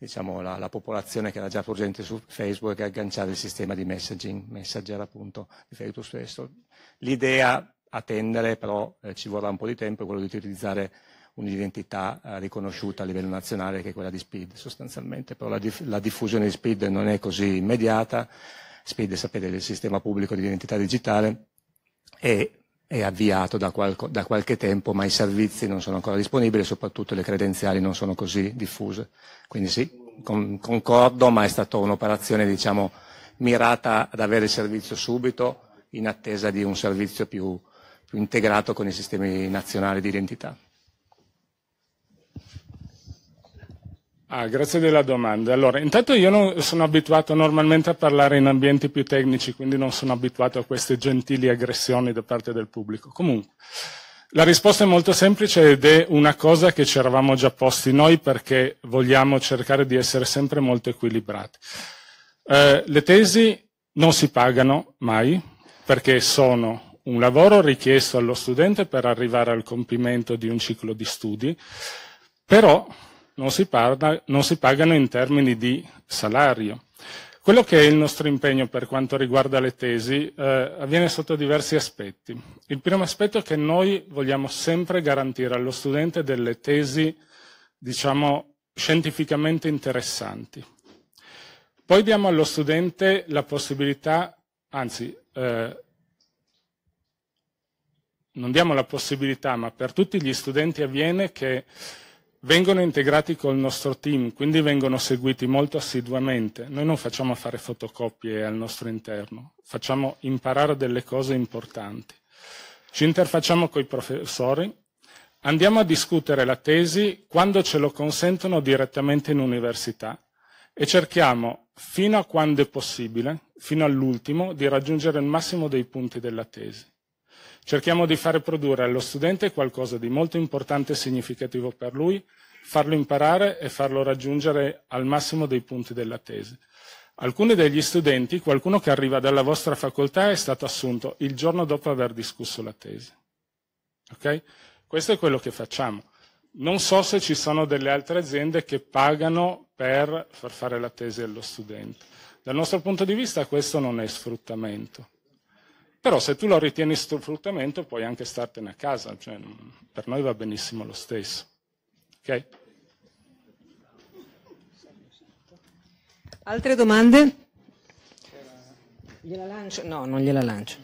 diciamo, la, la, popolazione che era già presente su Facebook e agganciare il sistema di messaging, Messenger appunto, di Facebook stesso. L'idea a tendere però eh, ci vorrà un po' di tempo è quella di utilizzare un'identità eh, riconosciuta a livello nazionale che è quella di Speed sostanzialmente, però la, diff- la diffusione di Speed non è così immediata, Speed sapete è il sistema pubblico di identità digitale e è avviato da, qualco, da, qualche tempo, ma i servizi non sono ancora disponibili e soprattutto le credenziali non sono così diffuse. Quindi sì, con, concordo, ma è stata un'operazione diciamo, mirata ad avere il servizio subito in attesa di un servizio più, più integrato con i sistemi nazionali di identità. Ah, grazie della domanda. Allora, intanto io non sono abituato normalmente a parlare in ambienti più tecnici, quindi non sono abituato a queste gentili aggressioni da parte del pubblico. Comunque, la risposta è molto semplice ed è una cosa che ci eravamo già posti noi perché vogliamo cercare di essere sempre molto equilibrati. Eh, le tesi non si pagano mai perché sono un lavoro richiesto allo studente per arrivare al compimento di un ciclo di studi, però non si, parla, non si pagano in termini di salario. Quello che è il nostro impegno per quanto riguarda le tesi eh, avviene sotto diversi aspetti. Il primo aspetto è che noi vogliamo sempre garantire allo studente delle tesi, diciamo, scientificamente interessanti. Poi diamo allo studente la possibilità, anzi, eh, non diamo la possibilità, ma per tutti gli studenti avviene che vengono integrati col nostro team, quindi vengono seguiti molto assiduamente. Noi non facciamo fare fotocopie al nostro interno, facciamo imparare delle cose importanti. Ci interfacciamo con i professori, andiamo a discutere la tesi quando ce lo consentono direttamente in università e cerchiamo, fino a quando è possibile, fino all'ultimo, di raggiungere il massimo dei punti della tesi. Cerchiamo di fare produrre allo studente qualcosa di molto importante e significativo per lui, farlo imparare e farlo raggiungere al massimo dei punti della tesi. Alcuni degli studenti, qualcuno che arriva dalla vostra facoltà, è stato assunto il giorno dopo aver discusso la tesi. Okay? Questo è quello che facciamo. Non so se ci sono delle altre aziende che pagano per far fare la tesi allo studente. Dal nostro punto di vista questo non è sfruttamento. Però se tu lo ritieni sfruttamento puoi anche startene a casa, cioè, mm, per noi va benissimo lo stesso. Okay? Altre domande? Gliela lancio? No, non gliela lancio.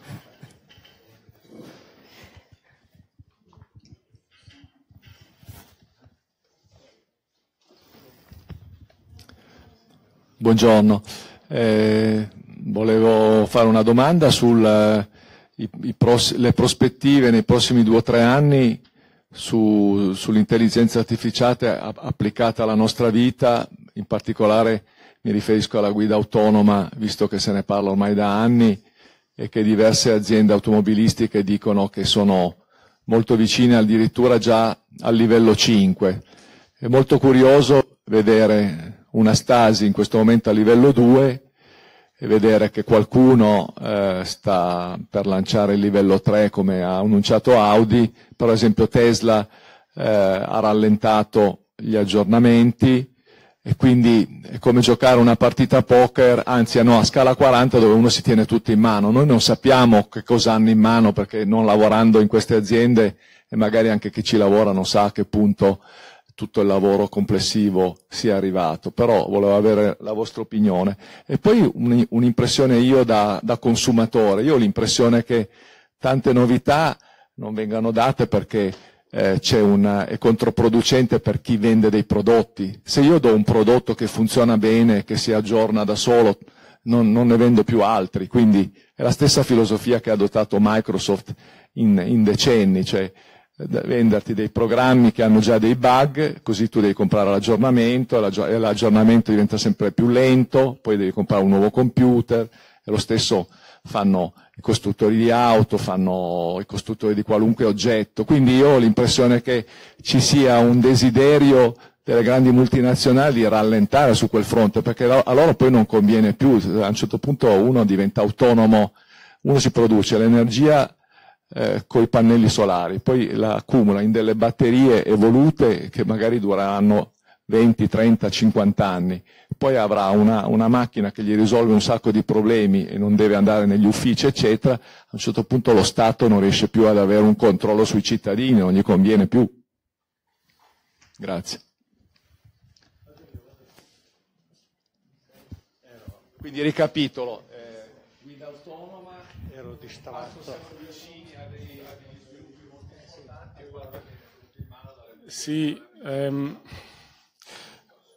Buongiorno, eh, volevo fare una domanda sul i, i pros, le prospettive nei prossimi due o tre anni su, sull'intelligenza artificiale a, applicata alla nostra vita, in particolare mi riferisco alla guida autonoma, visto che se ne parla ormai da anni e che diverse aziende automobilistiche dicono che sono molto vicine addirittura già al livello 5. È molto curioso vedere una stasi in questo momento a livello 2 e vedere che qualcuno eh, sta per lanciare il livello 3 come ha annunciato Audi, per esempio Tesla eh, ha rallentato gli aggiornamenti e quindi è come giocare una partita a poker, anzi no, a scala 40 dove uno si tiene tutto in mano. Noi non sappiamo che cosa hanno in mano perché non lavorando in queste aziende e magari anche chi ci lavora non sa a che punto tutto il lavoro complessivo sia arrivato, però volevo avere la vostra opinione. E poi un'impressione io da, da consumatore, io ho l'impressione che tante novità non vengano date perché eh, una, è controproducente per chi vende dei prodotti. Se io do un prodotto che funziona bene, che si aggiorna da solo, non, non ne vendo più altri. Quindi è la stessa filosofia che ha adottato Microsoft in, in decenni, cioè venderti dei programmi che hanno già dei bug, così tu devi comprare l'aggiornamento, e l'aggiornamento diventa sempre più lento, poi devi comprare un nuovo computer, e lo stesso fanno i costruttori di auto, fanno i costruttori di qualunque oggetto. Quindi io ho l'impressione che ci sia un desiderio delle grandi multinazionali rallentare su quel fronte, perché a loro poi non conviene più, a un certo punto uno diventa autonomo, uno si produce l'energia eh, con i pannelli solari, poi la accumula in delle batterie evolute che magari dureranno 20, 30, 50 anni, poi avrà una, una, macchina che gli risolve un sacco di problemi e non deve andare negli uffici, eccetera, a un certo punto lo Stato non riesce più ad avere un controllo sui cittadini, non gli conviene più. Grazie. Quindi ricapitolo, eh, guida autonoma, ero distratto. Sì, ehm,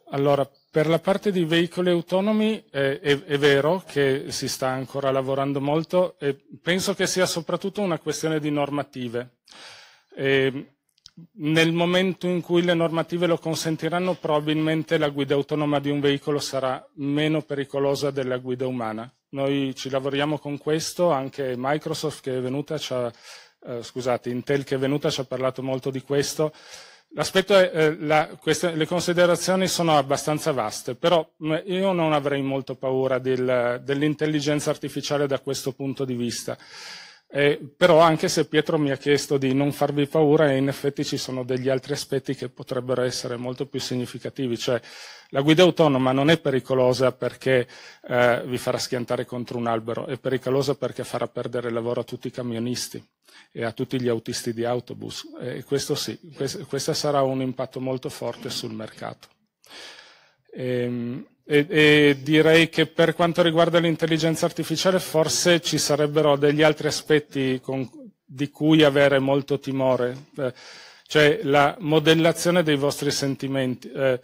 allora per la parte di veicoli autonomi eh, è, è, vero che si sta ancora lavorando molto e penso che sia soprattutto una questione di normative. E ehm, nel momento in cui le normative lo consentiranno probabilmente la guida autonoma di un veicolo sarà meno pericolosa della guida umana. Noi ci lavoriamo con questo, anche Microsoft che è venuta, ci ha, eh, scusate, Intel che è venuta ci ha parlato molto di questo L'aspetto è, eh, la, queste, le considerazioni sono abbastanza vaste, però mm, io non avrei molto paura del, dell'intelligenza artificiale da questo punto di vista. Eh, però anche se Pietro mi ha chiesto di non farvi paura, in effetti ci sono degli altri aspetti che potrebbero essere molto più significativi, cioè la guida autonoma non è pericolosa perché eh, vi farà schiantare contro un albero, è pericolosa perché farà perdere lavoro a tutti i camionisti e a tutti gli autisti di autobus e questo sì, questo, sarà un impatto molto forte sul mercato. Ehm, e, e, direi che per quanto riguarda l'intelligenza artificiale forse ci sarebbero degli altri aspetti con, di cui avere molto timore, eh, cioè la modellazione dei vostri sentimenti. Eh,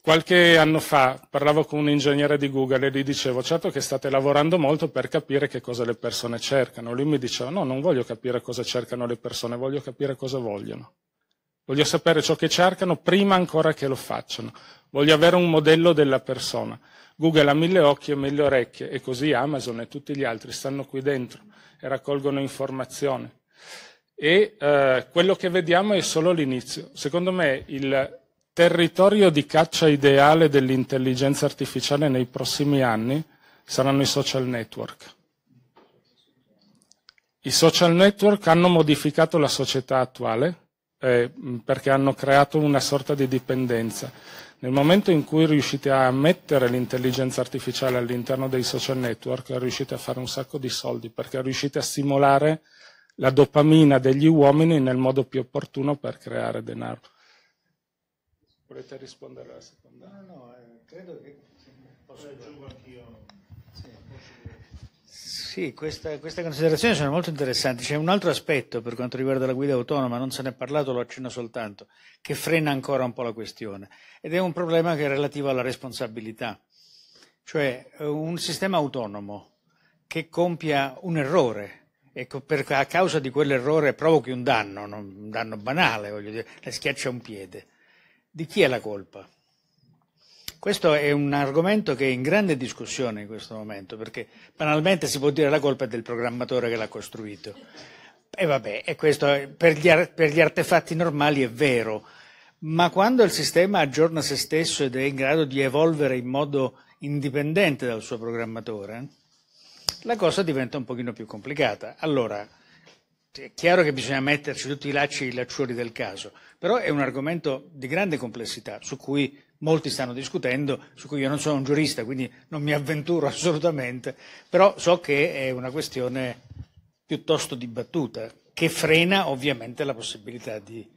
qualche anno fa parlavo con un ingegnere di Google e gli dicevo certo che state lavorando molto per capire che cosa le persone cercano. Lui mi diceva no, non voglio capire cosa cercano le persone, voglio capire cosa vogliono. Voglio sapere ciò che cercano prima ancora che lo facciano. Voglio avere un modello della persona. Google ha mille occhi e mille orecchie e così Amazon e tutti gli altri stanno qui dentro e raccolgono informazioni. E eh, quello che vediamo è solo l'inizio. Secondo me il territorio di caccia ideale dell'intelligenza artificiale nei prossimi anni saranno i social network. I social network hanno modificato la società attuale eh, perché hanno creato una sorta di dipendenza. Nel momento in cui riuscite a mettere l'intelligenza artificiale all'interno dei social network, riuscite a fare un sacco di soldi, perché riuscite a stimolare la dopamina degli uomini nel modo più opportuno per creare denaro. Volete rispondere alla seconda? No, no, eh, credo che posso aggiungere. Sì, questa, queste considerazioni sono molto interessanti. C'è un altro aspetto per quanto riguarda la guida autonoma, non se ne è parlato, lo accenno soltanto, che frena ancora un po' la questione. Ed è un problema che è relativo alla responsabilità. Cioè eh, un sistema autonomo che compia un errore e ecco, per, a causa di quell'errore provochi un danno, un danno banale, voglio dire, le schiaccia un piede. Di chi è la colpa? Questo è un argomento che è in grande discussione in questo momento, perché banalmente si può dire la colpa è del programmatore che l'ha costruito. E vabbè, e questo per gli, ar- per gli artefatti normali è vero, ma quando il sistema aggiorna se stesso ed è in grado di evolvere in modo indipendente dal suo programmatore, la cosa diventa un pochino più complicata. Allora, è chiaro che bisogna metterci tutti i lacci e i lacciuoli del caso, però è un argomento di grande complessità su cui molti stanno discutendo, su cui io non sono un giurista, quindi non mi avventuro assolutamente, però so che è una questione piuttosto dibattuta, che frena ovviamente la possibilità di,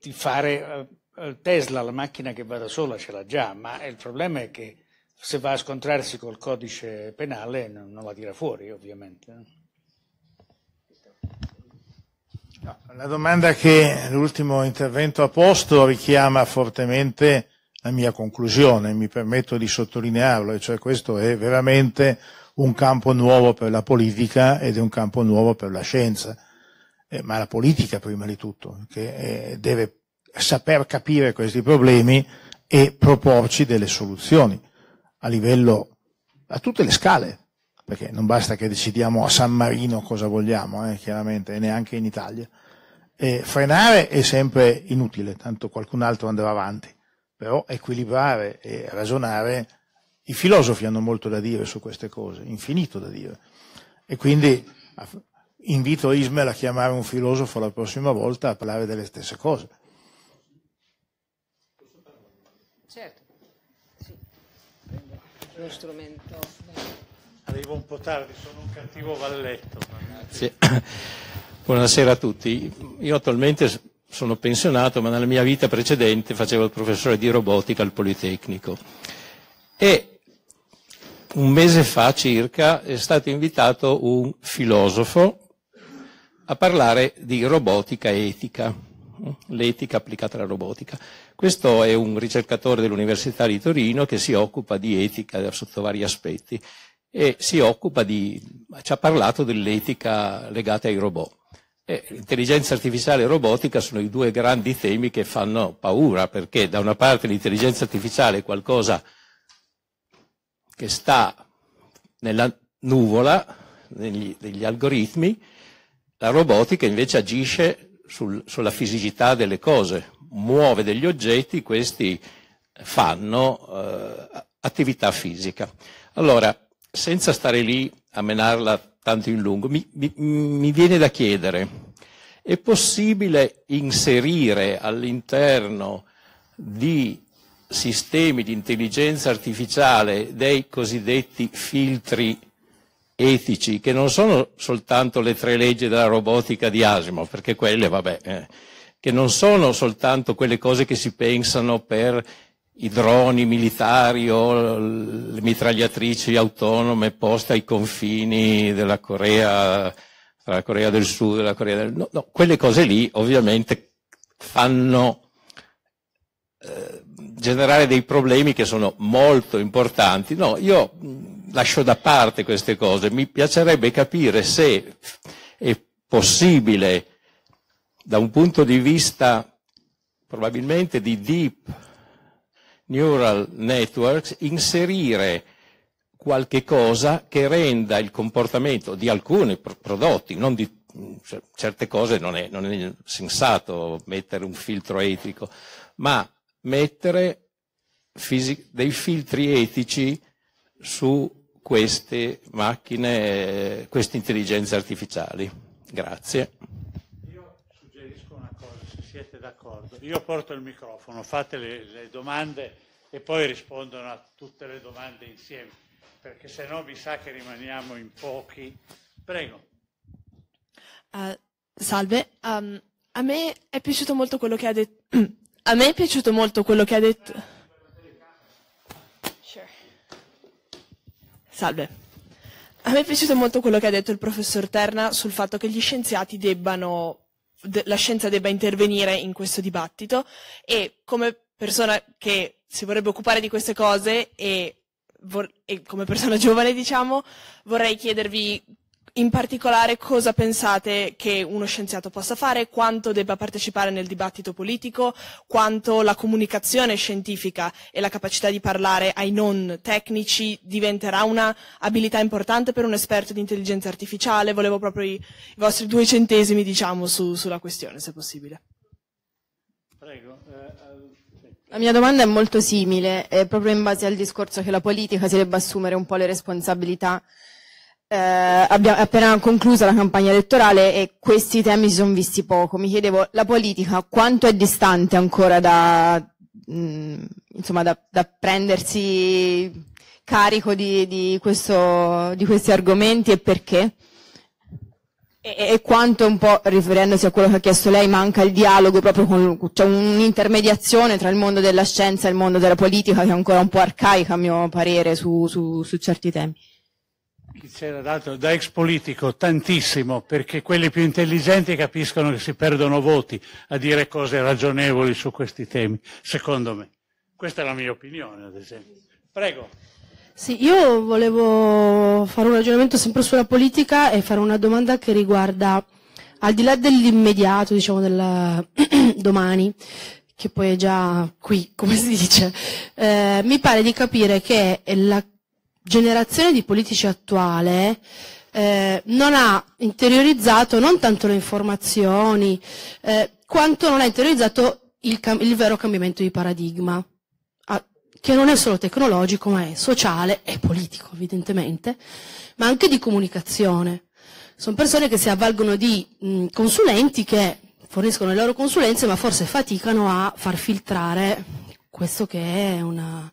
di fare eh, eh, Tesla, la macchina che va da sola ce l'ha già, ma il problema è che se va a scontrarsi col codice penale non, la tira fuori, ovviamente. Eh. la domanda che l'ultimo intervento ha posto richiama fortemente la mia conclusione, mi permetto di sottolinearlo, e cioè questo è veramente un campo nuovo per la politica ed è un campo nuovo per la scienza, eh, ma la politica prima di tutto, che eh, deve saper capire questi problemi e proporci delle soluzioni a livello, a tutte le scale, perché non basta che decidiamo a San Marino cosa vogliamo, eh, chiaramente, e neanche in Italia. E eh, frenare è sempre inutile, tanto qualcun altro andrà avanti però equilibrare e ragionare, i filosofi hanno molto da dire su queste cose, infinito da dire. E quindi invito Ismail a chiamare un filosofo la prossima volta a parlare delle stesse cose. Certo, sì. Lo strumento. Arrivo un po' tardi, sono un cattivo valletto. Sì. Buonasera a tutti. Io attualmente sono pensionato, ma nella mia vita precedente facevo il professore di robotica al Politecnico. E un mese fa circa è stato invitato un filosofo a parlare di robotica etica, l'etica applicata alla robotica. Questo è un ricercatore dell'Università di Torino che si occupa di etica sotto vari aspetti e si occupa di, ci ha parlato dell'etica legata ai robot. L'intelligenza artificiale e robotica sono i due grandi temi che fanno paura, perché da una parte l'intelligenza artificiale è qualcosa che sta nella nuvola, negli, negli algoritmi, la robotica invece agisce sul, sulla fisicità delle cose, muove degli oggetti, questi fanno eh, attività fisica. Allora, senza stare lì a menarla tanto in lungo, mi, mi, mi viene da chiedere, è possibile inserire all'interno di sistemi di intelligenza artificiale dei cosiddetti filtri etici, che non sono soltanto le tre leggi della robotica di Asimov, perché quelle, vabbè, eh, che non sono soltanto quelle cose che si pensano per i droni militari o le mitragliatrici autonome poste ai confini della Corea, tra la Corea del Sud e la Corea del Nord, no, quelle cose lì ovviamente fanno eh, generare dei problemi che sono molto importanti. No, io lascio da parte queste cose, mi piacerebbe capire se è possibile da un punto di vista probabilmente di deep neural networks inserire qualche cosa che renda il comportamento di alcuni prodotti, non di cioè, certe cose non è, non è sensato mettere un filtro etico, ma mettere dei filtri etici su queste macchine, queste intelligenze artificiali. Grazie. d'accordo. Io porto il microfono, fate le, le, domande e poi rispondono a tutte le domande insieme, perché se no mi sa che rimaniamo in pochi. Prego. Uh, salve, um, a me è piaciuto molto quello che ha detto. a me è piaciuto molto quello che ha detto. Sure. Salve. A me è piaciuto molto quello che ha detto il professor Terna sul fatto che gli scienziati debbano la scienza debba intervenire in questo dibattito e come persona che si vorrebbe occupare di queste cose e, e come persona giovane diciamo vorrei chiedervi in particolare cosa pensate che uno scienziato possa fare, quanto debba partecipare nel dibattito politico, quanto la comunicazione scientifica e la capacità di parlare ai non tecnici diventerà una abilità importante per un esperto di intelligenza artificiale. Volevo proprio i, i vostri due centesimi diciamo, su, sulla questione, se possibile. Prego. Eh, la mia domanda è molto simile, è proprio in base al discorso che la politica si debba assumere un po' le responsabilità eh, abbiamo appena conclusa la campagna elettorale e questi temi si sono visti poco. Mi chiedevo, la politica quanto è distante ancora da, mh, mm, insomma, da, da prendersi carico di, di, questo, di, questi argomenti e perché? E, e, quanto un po', riferendosi a quello che ha chiesto lei, manca il dialogo proprio con, c'è cioè un'intermediazione tra il mondo della scienza e il mondo della politica che è ancora un po' arcaica a mio parere su, su, su certi temi c'era dato da ex politico tantissimo perché quelli più intelligenti capiscono che si perdono voti a dire cose ragionevoli su questi temi, secondo me. Questa è la mia opinione, ad esempio. Prego. Sì, io volevo fare un ragionamento sempre sulla politica e fare una domanda che riguarda, al di là dell'immediato, diciamo del domani, che poi è già qui, come si dice, eh, mi pare di capire che la generazione di politici attuale eh, non ha interiorizzato non tanto le informazioni, eh, quanto non ha interiorizzato il, il vero cambiamento di paradigma, ah, che non è solo tecnologico, ma è sociale e politico, evidentemente, ma anche di comunicazione. Sono persone che si avvalgono di mh, consulenti che forniscono le loro consulenze, ma forse faticano a far filtrare questo che è una,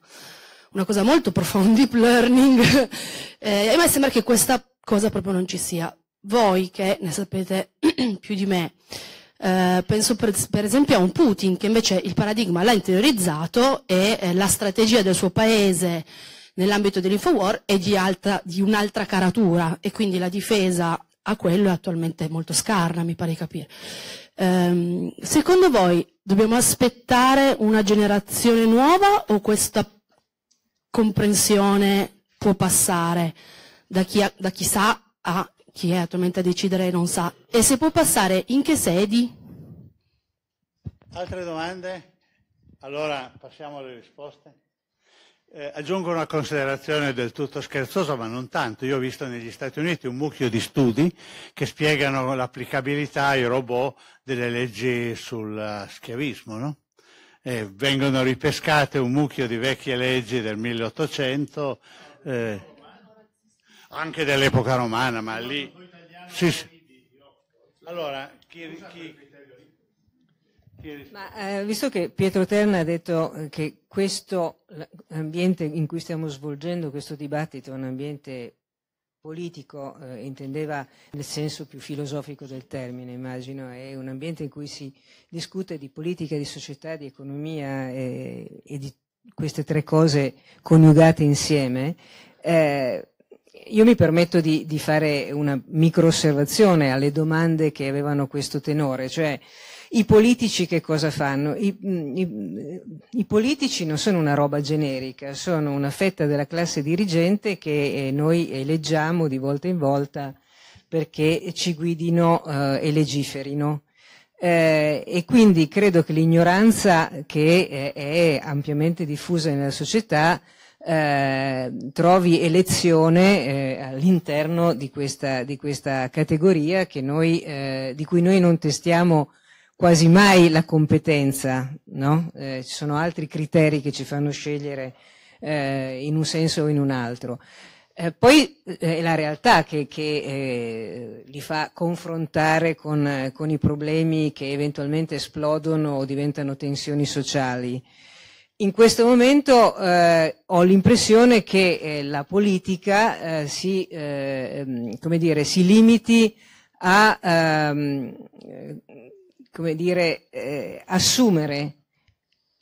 una cosa molto profonda, deep learning, eh, a me sembra che questa cosa proprio non ci sia. Voi che ne sapete più di me, eh, penso per, per, esempio a un Putin che invece il paradigma l'ha interiorizzato e eh, la strategia del suo paese nell'ambito dell'infowar è di, alta, di un'altra caratura e quindi la difesa a quello è attualmente molto scarna, mi pare di capire. Ehm, secondo voi dobbiamo aspettare una generazione nuova o questa comprensione può passare da chi, ha, da chi sa a chi è attualmente a decidere e non sa. E se può passare, in che sedi? Altre domande? Allora passiamo alle risposte. Eh, aggiungo una considerazione del tutto scherzosa, ma non tanto. Io ho visto negli Stati Uniti un mucchio di studi che spiegano l'applicabilità ai robot delle leggi sul eh, schiavismo, no? eh, vengono ripescate un mucchio di vecchie leggi del 1800, eh, anche dell'epoca romana, ma lì... Sì, sì. Allora, chi, chi... Ma, eh, visto che Pietro Terna ha detto eh, che questo ambiente in cui stiamo svolgendo questo dibattito è un ambiente politico eh, intendeva nel senso più filosofico del termine, immagino, è un ambiente in cui si discute di politica, di società, di economia eh, e di queste tre cose coniugate insieme. Eh, io mi permetto di, di fare una micro osservazione alle domande che avevano questo tenore, cioè i politici che cosa fanno? I, mm, i, I, politici non sono una roba generica, sono una fetta della classe dirigente che eh, noi eleggiamo di volta in volta perché ci guidino eh, e legiferino. Eh, e quindi credo che l'ignoranza che eh, è ampiamente diffusa nella società eh, trovi elezione eh, all'interno di questa, di questa, categoria noi, eh, di cui noi non testiamo quasi mai la competenza, no? eh, ci sono altri criteri che ci fanno scegliere eh, in un senso o in un altro. Eh, poi eh, è la realtà che, che eh, li fa confrontare con, con, i problemi che eventualmente esplodono o diventano tensioni sociali. In questo momento eh, ho l'impressione che eh, la politica eh, si, eh, ehm, dire, si, limiti a ehm, come dire, eh, assumere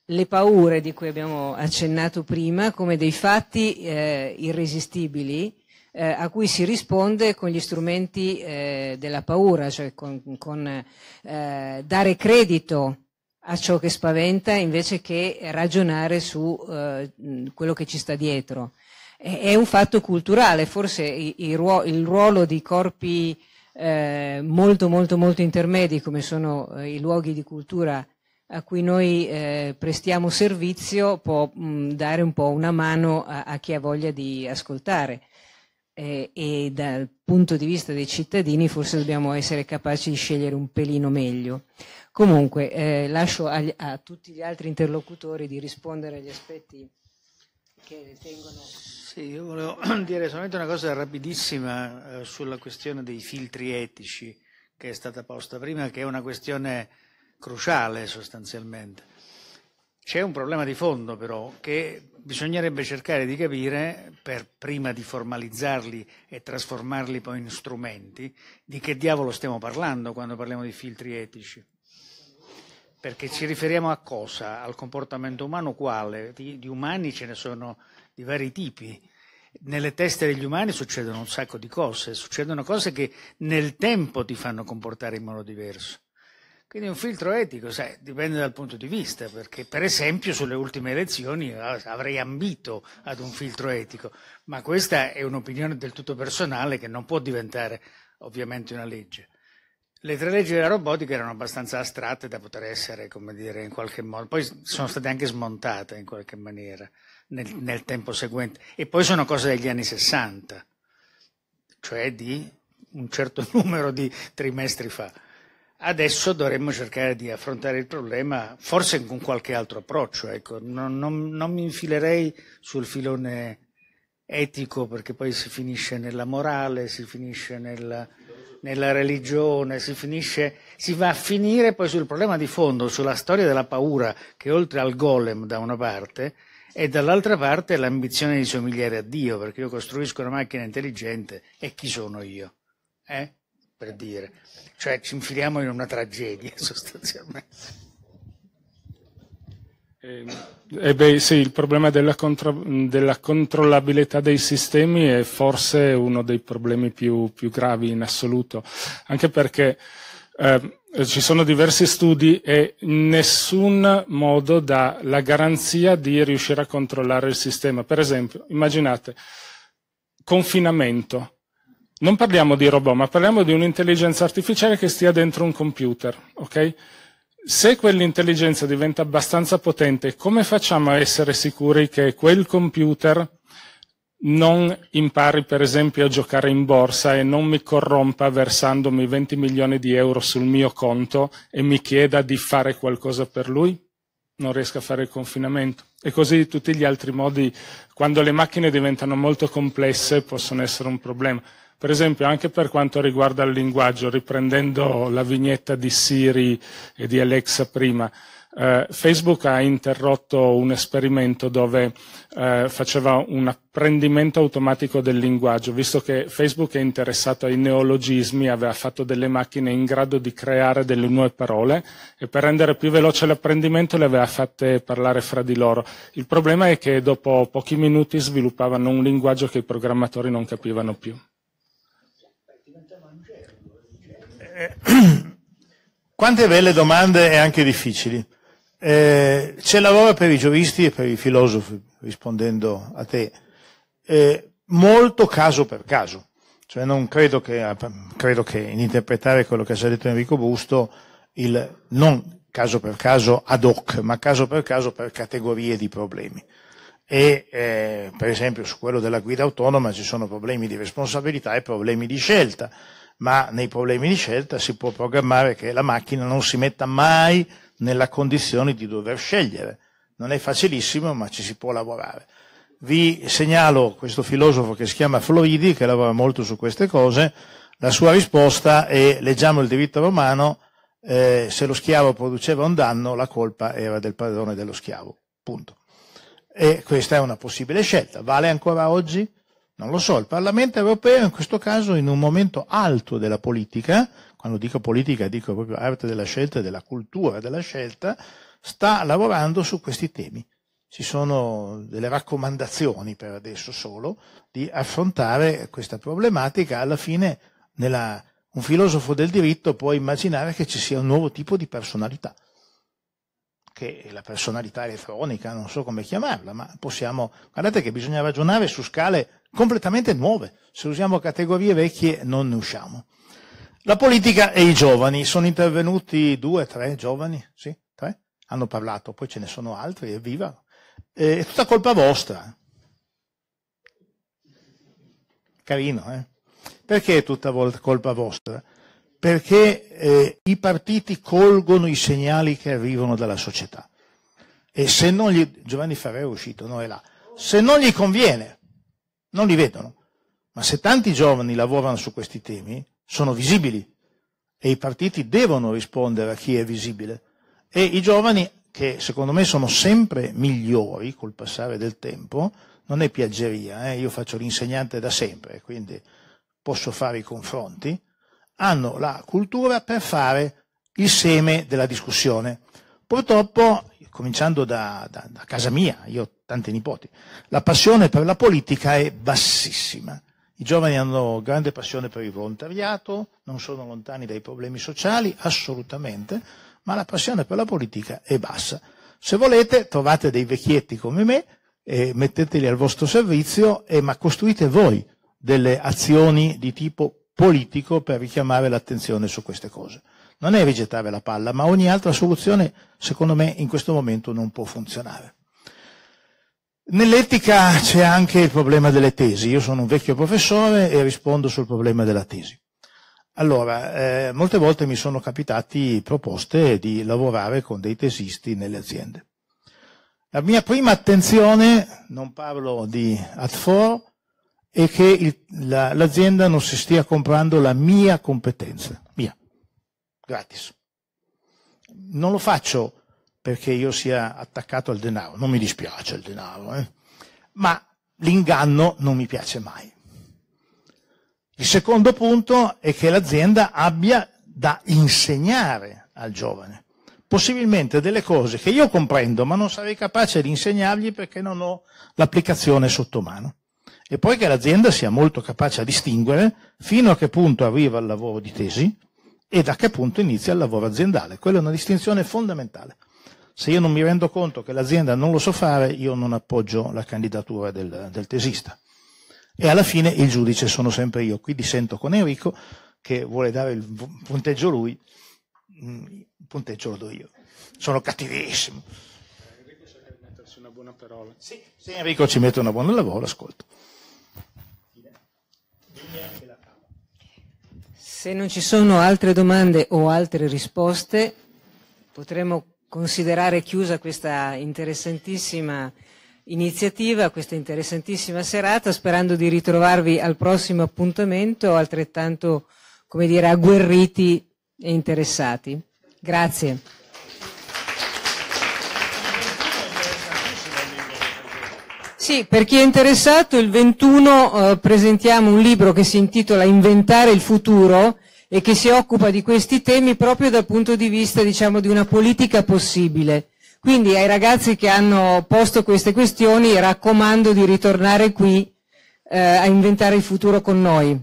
le paure di cui abbiamo accennato prima come dei fatti eh, irresistibili eh, a cui si risponde con gli strumenti eh, della paura, cioè con, con eh, dare credito a ciò che spaventa invece che ragionare su eh, quello che ci sta dietro. È, un fatto culturale, forse il, il ruolo di corpi eh, molto molto molto intermedi come sono eh, i luoghi di cultura a cui noi eh, prestiamo servizio può mh, mm, dare un po' una mano a, a chi ha voglia di ascoltare eh, e dal punto di vista dei cittadini forse dobbiamo essere capaci di scegliere un pelino meglio. Comunque eh, lascio agli, a tutti gli altri interlocutori di rispondere agli aspetti che ritengono sì, io volevo dire solamente una cosa rapidissima eh, sulla questione dei filtri etici che è stata posta prima, che è una questione cruciale sostanzialmente. C'è un problema di fondo però che bisognerebbe cercare di capire, per prima di formalizzarli e trasformarli poi in strumenti, di che diavolo stiamo parlando quando parliamo di filtri etici. Perché ci riferiamo a cosa? Al comportamento umano quale? Di, di umani ce ne sono di vari tipi. Nelle teste degli umani succedono un sacco di cose, succedono cose che nel tempo ti fanno comportare in modo diverso. Quindi un filtro etico, sai, dipende dal punto di vista, perché per esempio sulle ultime elezioni ah, avrei ambito ad un filtro etico, ma questa è un'opinione del tutto personale che non può diventare ovviamente una legge. Le tre leggi della robotica erano abbastanza astratte da poter essere, come dire, in qualche modo, poi sono state anche smontate in qualche maniera nel, nel tempo seguente. E poi sono cose degli anni 60, cioè di un certo numero di trimestri fa. Adesso dovremmo cercare di affrontare il problema forse con qualche altro approccio. Ecco. Non, non, non, mi infilerei sul filone etico perché poi si finisce nella morale, si finisce nella, nella religione, si, finisce, si va a finire poi sul problema di fondo, sulla storia della paura che oltre al golem da una parte e dall'altra parte l'ambizione di somigliare a Dio, perché io costruisco una macchina intelligente e chi sono io? Eh? Per dire. Cioè ci infiliamo in una tragedia sostanzialmente. Eh, eh beh, sì, il problema della, contro- della, controllabilità dei sistemi è forse uno dei problemi più, più gravi in assoluto, anche perché Ehm, ci sono diversi studi e nessun modo dà la garanzia di riuscire a controllare il sistema. Per esempio, immaginate, confinamento. Non parliamo di robot, ma parliamo di un'intelligenza artificiale che stia dentro un computer, ok? Se quell'intelligenza diventa abbastanza potente, come facciamo a essere sicuri che quel computer non impari per esempio a giocare in borsa e non mi corrompa versandomi 20 milioni di euro sul mio conto e mi chieda di fare qualcosa per lui? Non riesco a fare il confinamento. E così tutti gli altri modi, quando le macchine diventano molto complesse, possono essere un problema. Per esempio, anche per quanto riguarda il linguaggio, riprendendo la vignetta di Siri e di Alexa prima, eh, Facebook ha interrotto un esperimento dove eh, faceva un apprendimento automatico del linguaggio, visto che Facebook è interessato ai neologismi, aveva fatto delle macchine in grado di creare delle nuove parole e per rendere più veloce l'apprendimento le aveva fatte parlare fra di loro. Il problema è che dopo pochi minuti sviluppavano un linguaggio che i programmatori non capivano più. Eh, quante belle domande e anche difficili. Eh, c'è lavoro per i giuristi e per i filosofi, rispondendo a te, eh, molto caso per caso. Cioè non credo che, credo che in interpretare quello che ha detto Enrico Busto, il non caso per caso ad hoc, ma caso per caso per categorie di problemi. E eh, per esempio su quello della guida autonoma ci sono problemi di responsabilità e problemi di scelta, ma nei problemi di scelta si può programmare che la macchina non si metta mai nella condizione di dover scegliere. Non è facilissimo, ma ci si può lavorare. Vi segnalo questo filosofo che si chiama Floridi, che lavora molto su queste cose, la sua risposta è leggiamo il diritto romano, eh, se lo schiavo produceva un danno, la colpa era del padrone dello schiavo. Punto. E questa è una possibile scelta. Vale ancora oggi? Non lo so. Il Parlamento europeo in questo caso, in un momento alto della politica, quando dico politica dico proprio arte della scelta e della cultura della scelta, sta lavorando su questi temi. Ci sono delle raccomandazioni per adesso solo di affrontare questa problematica. Alla fine nella, un filosofo del diritto può immaginare che ci sia un nuovo tipo di personalità, che è la personalità elettronica, non so come chiamarla, ma possiamo, guardate che bisogna ragionare su scale completamente nuove. Se usiamo categorie vecchie non ne usciamo. La politica e i giovani, sono intervenuti due, tre giovani, sì, tre, hanno parlato, poi ce ne sono altri, evviva. Eh, è tutta colpa vostra. Carino, eh? Perché è tutta colpa vostra? Perché eh, i partiti colgono i segnali che arrivano dalla società. E se non gli, Giovanni Ferrero è uscito, no, è là. Se non gli conviene, non li vedono. Ma se tanti giovani lavorano su questi temi, sono visibili e i partiti devono rispondere a chi è visibile. E i giovani, che secondo me sono sempre migliori col passare del tempo, non è piaggeria, eh? io faccio l'insegnante da sempre, quindi posso fare i confronti, hanno la cultura per fare il seme della discussione. Purtroppo, cominciando da, da, da casa mia, io ho tanti nipoti, la passione per la politica è bassissima. I giovani hanno grande passione per il volontariato, non sono lontani dai problemi sociali, assolutamente, ma la passione per la politica è bassa. Se volete, trovate dei vecchietti come me, metteteli al vostro servizio, e, ma costruite voi delle azioni di tipo politico per richiamare l'attenzione su queste cose. Non è rigettare la palla, ma ogni altra soluzione, secondo me, in questo momento non può funzionare. Nell'etica c'è anche il problema delle tesi. Io sono un vecchio professore e rispondo sul problema della tesi. Allora, eh, molte volte mi sono capitati proposte di lavorare con dei tesisti nelle aziende. La mia prima attenzione, non parlo di AT4, è che l'azienda la, non si stia comprando la mia competenza, mia, gratis. Non lo faccio perché io sia attaccato al denaro. Non mi dispiace il denaro, eh? ma l'inganno non mi piace mai. Il secondo punto è che l'azienda abbia da insegnare al giovane, possibilmente delle cose che io comprendo ma non sarei capace di insegnargli perché non ho l'applicazione sotto mano. E poi che l'azienda sia molto capace a distinguere fino a che punto arriva il lavoro di tesi e da che punto inizia il lavoro aziendale. Quella è una distinzione fondamentale. Se io non mi rendo conto che l'azienda non lo so fare, io non appoggio la candidatura del, del tesista. E alla fine il giudice sono sempre io. Qui dissento con Enrico che vuole dare il punteggio lui, il mm, punteggio lo do io. Sono cattivissimo. Enrico cerca di mettersi una buona parola. Sì, se Enrico ci mette una buona parola, ascolto. Se non ci sono altre domande o altre risposte, potremmo considerare chiusa questa interessantissima iniziativa, questa interessantissima serata, sperando di ritrovarvi al prossimo appuntamento altrettanto, come dire, agguerriti e interessati. Grazie. Sì, per chi è interessato, il 21 eh, presentiamo un libro che si intitola Inventare il futuro e che si occupa di questi temi proprio dal punto di vista diciamo, di una politica possibile. Quindi ai ragazzi che hanno posto queste questioni raccomando di ritornare qui eh, a inventare il futuro con noi.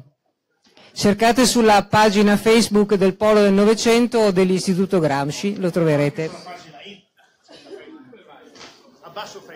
Cercate sulla pagina Facebook del Polo del Novecento o dell'Istituto Gramsci, lo troverete.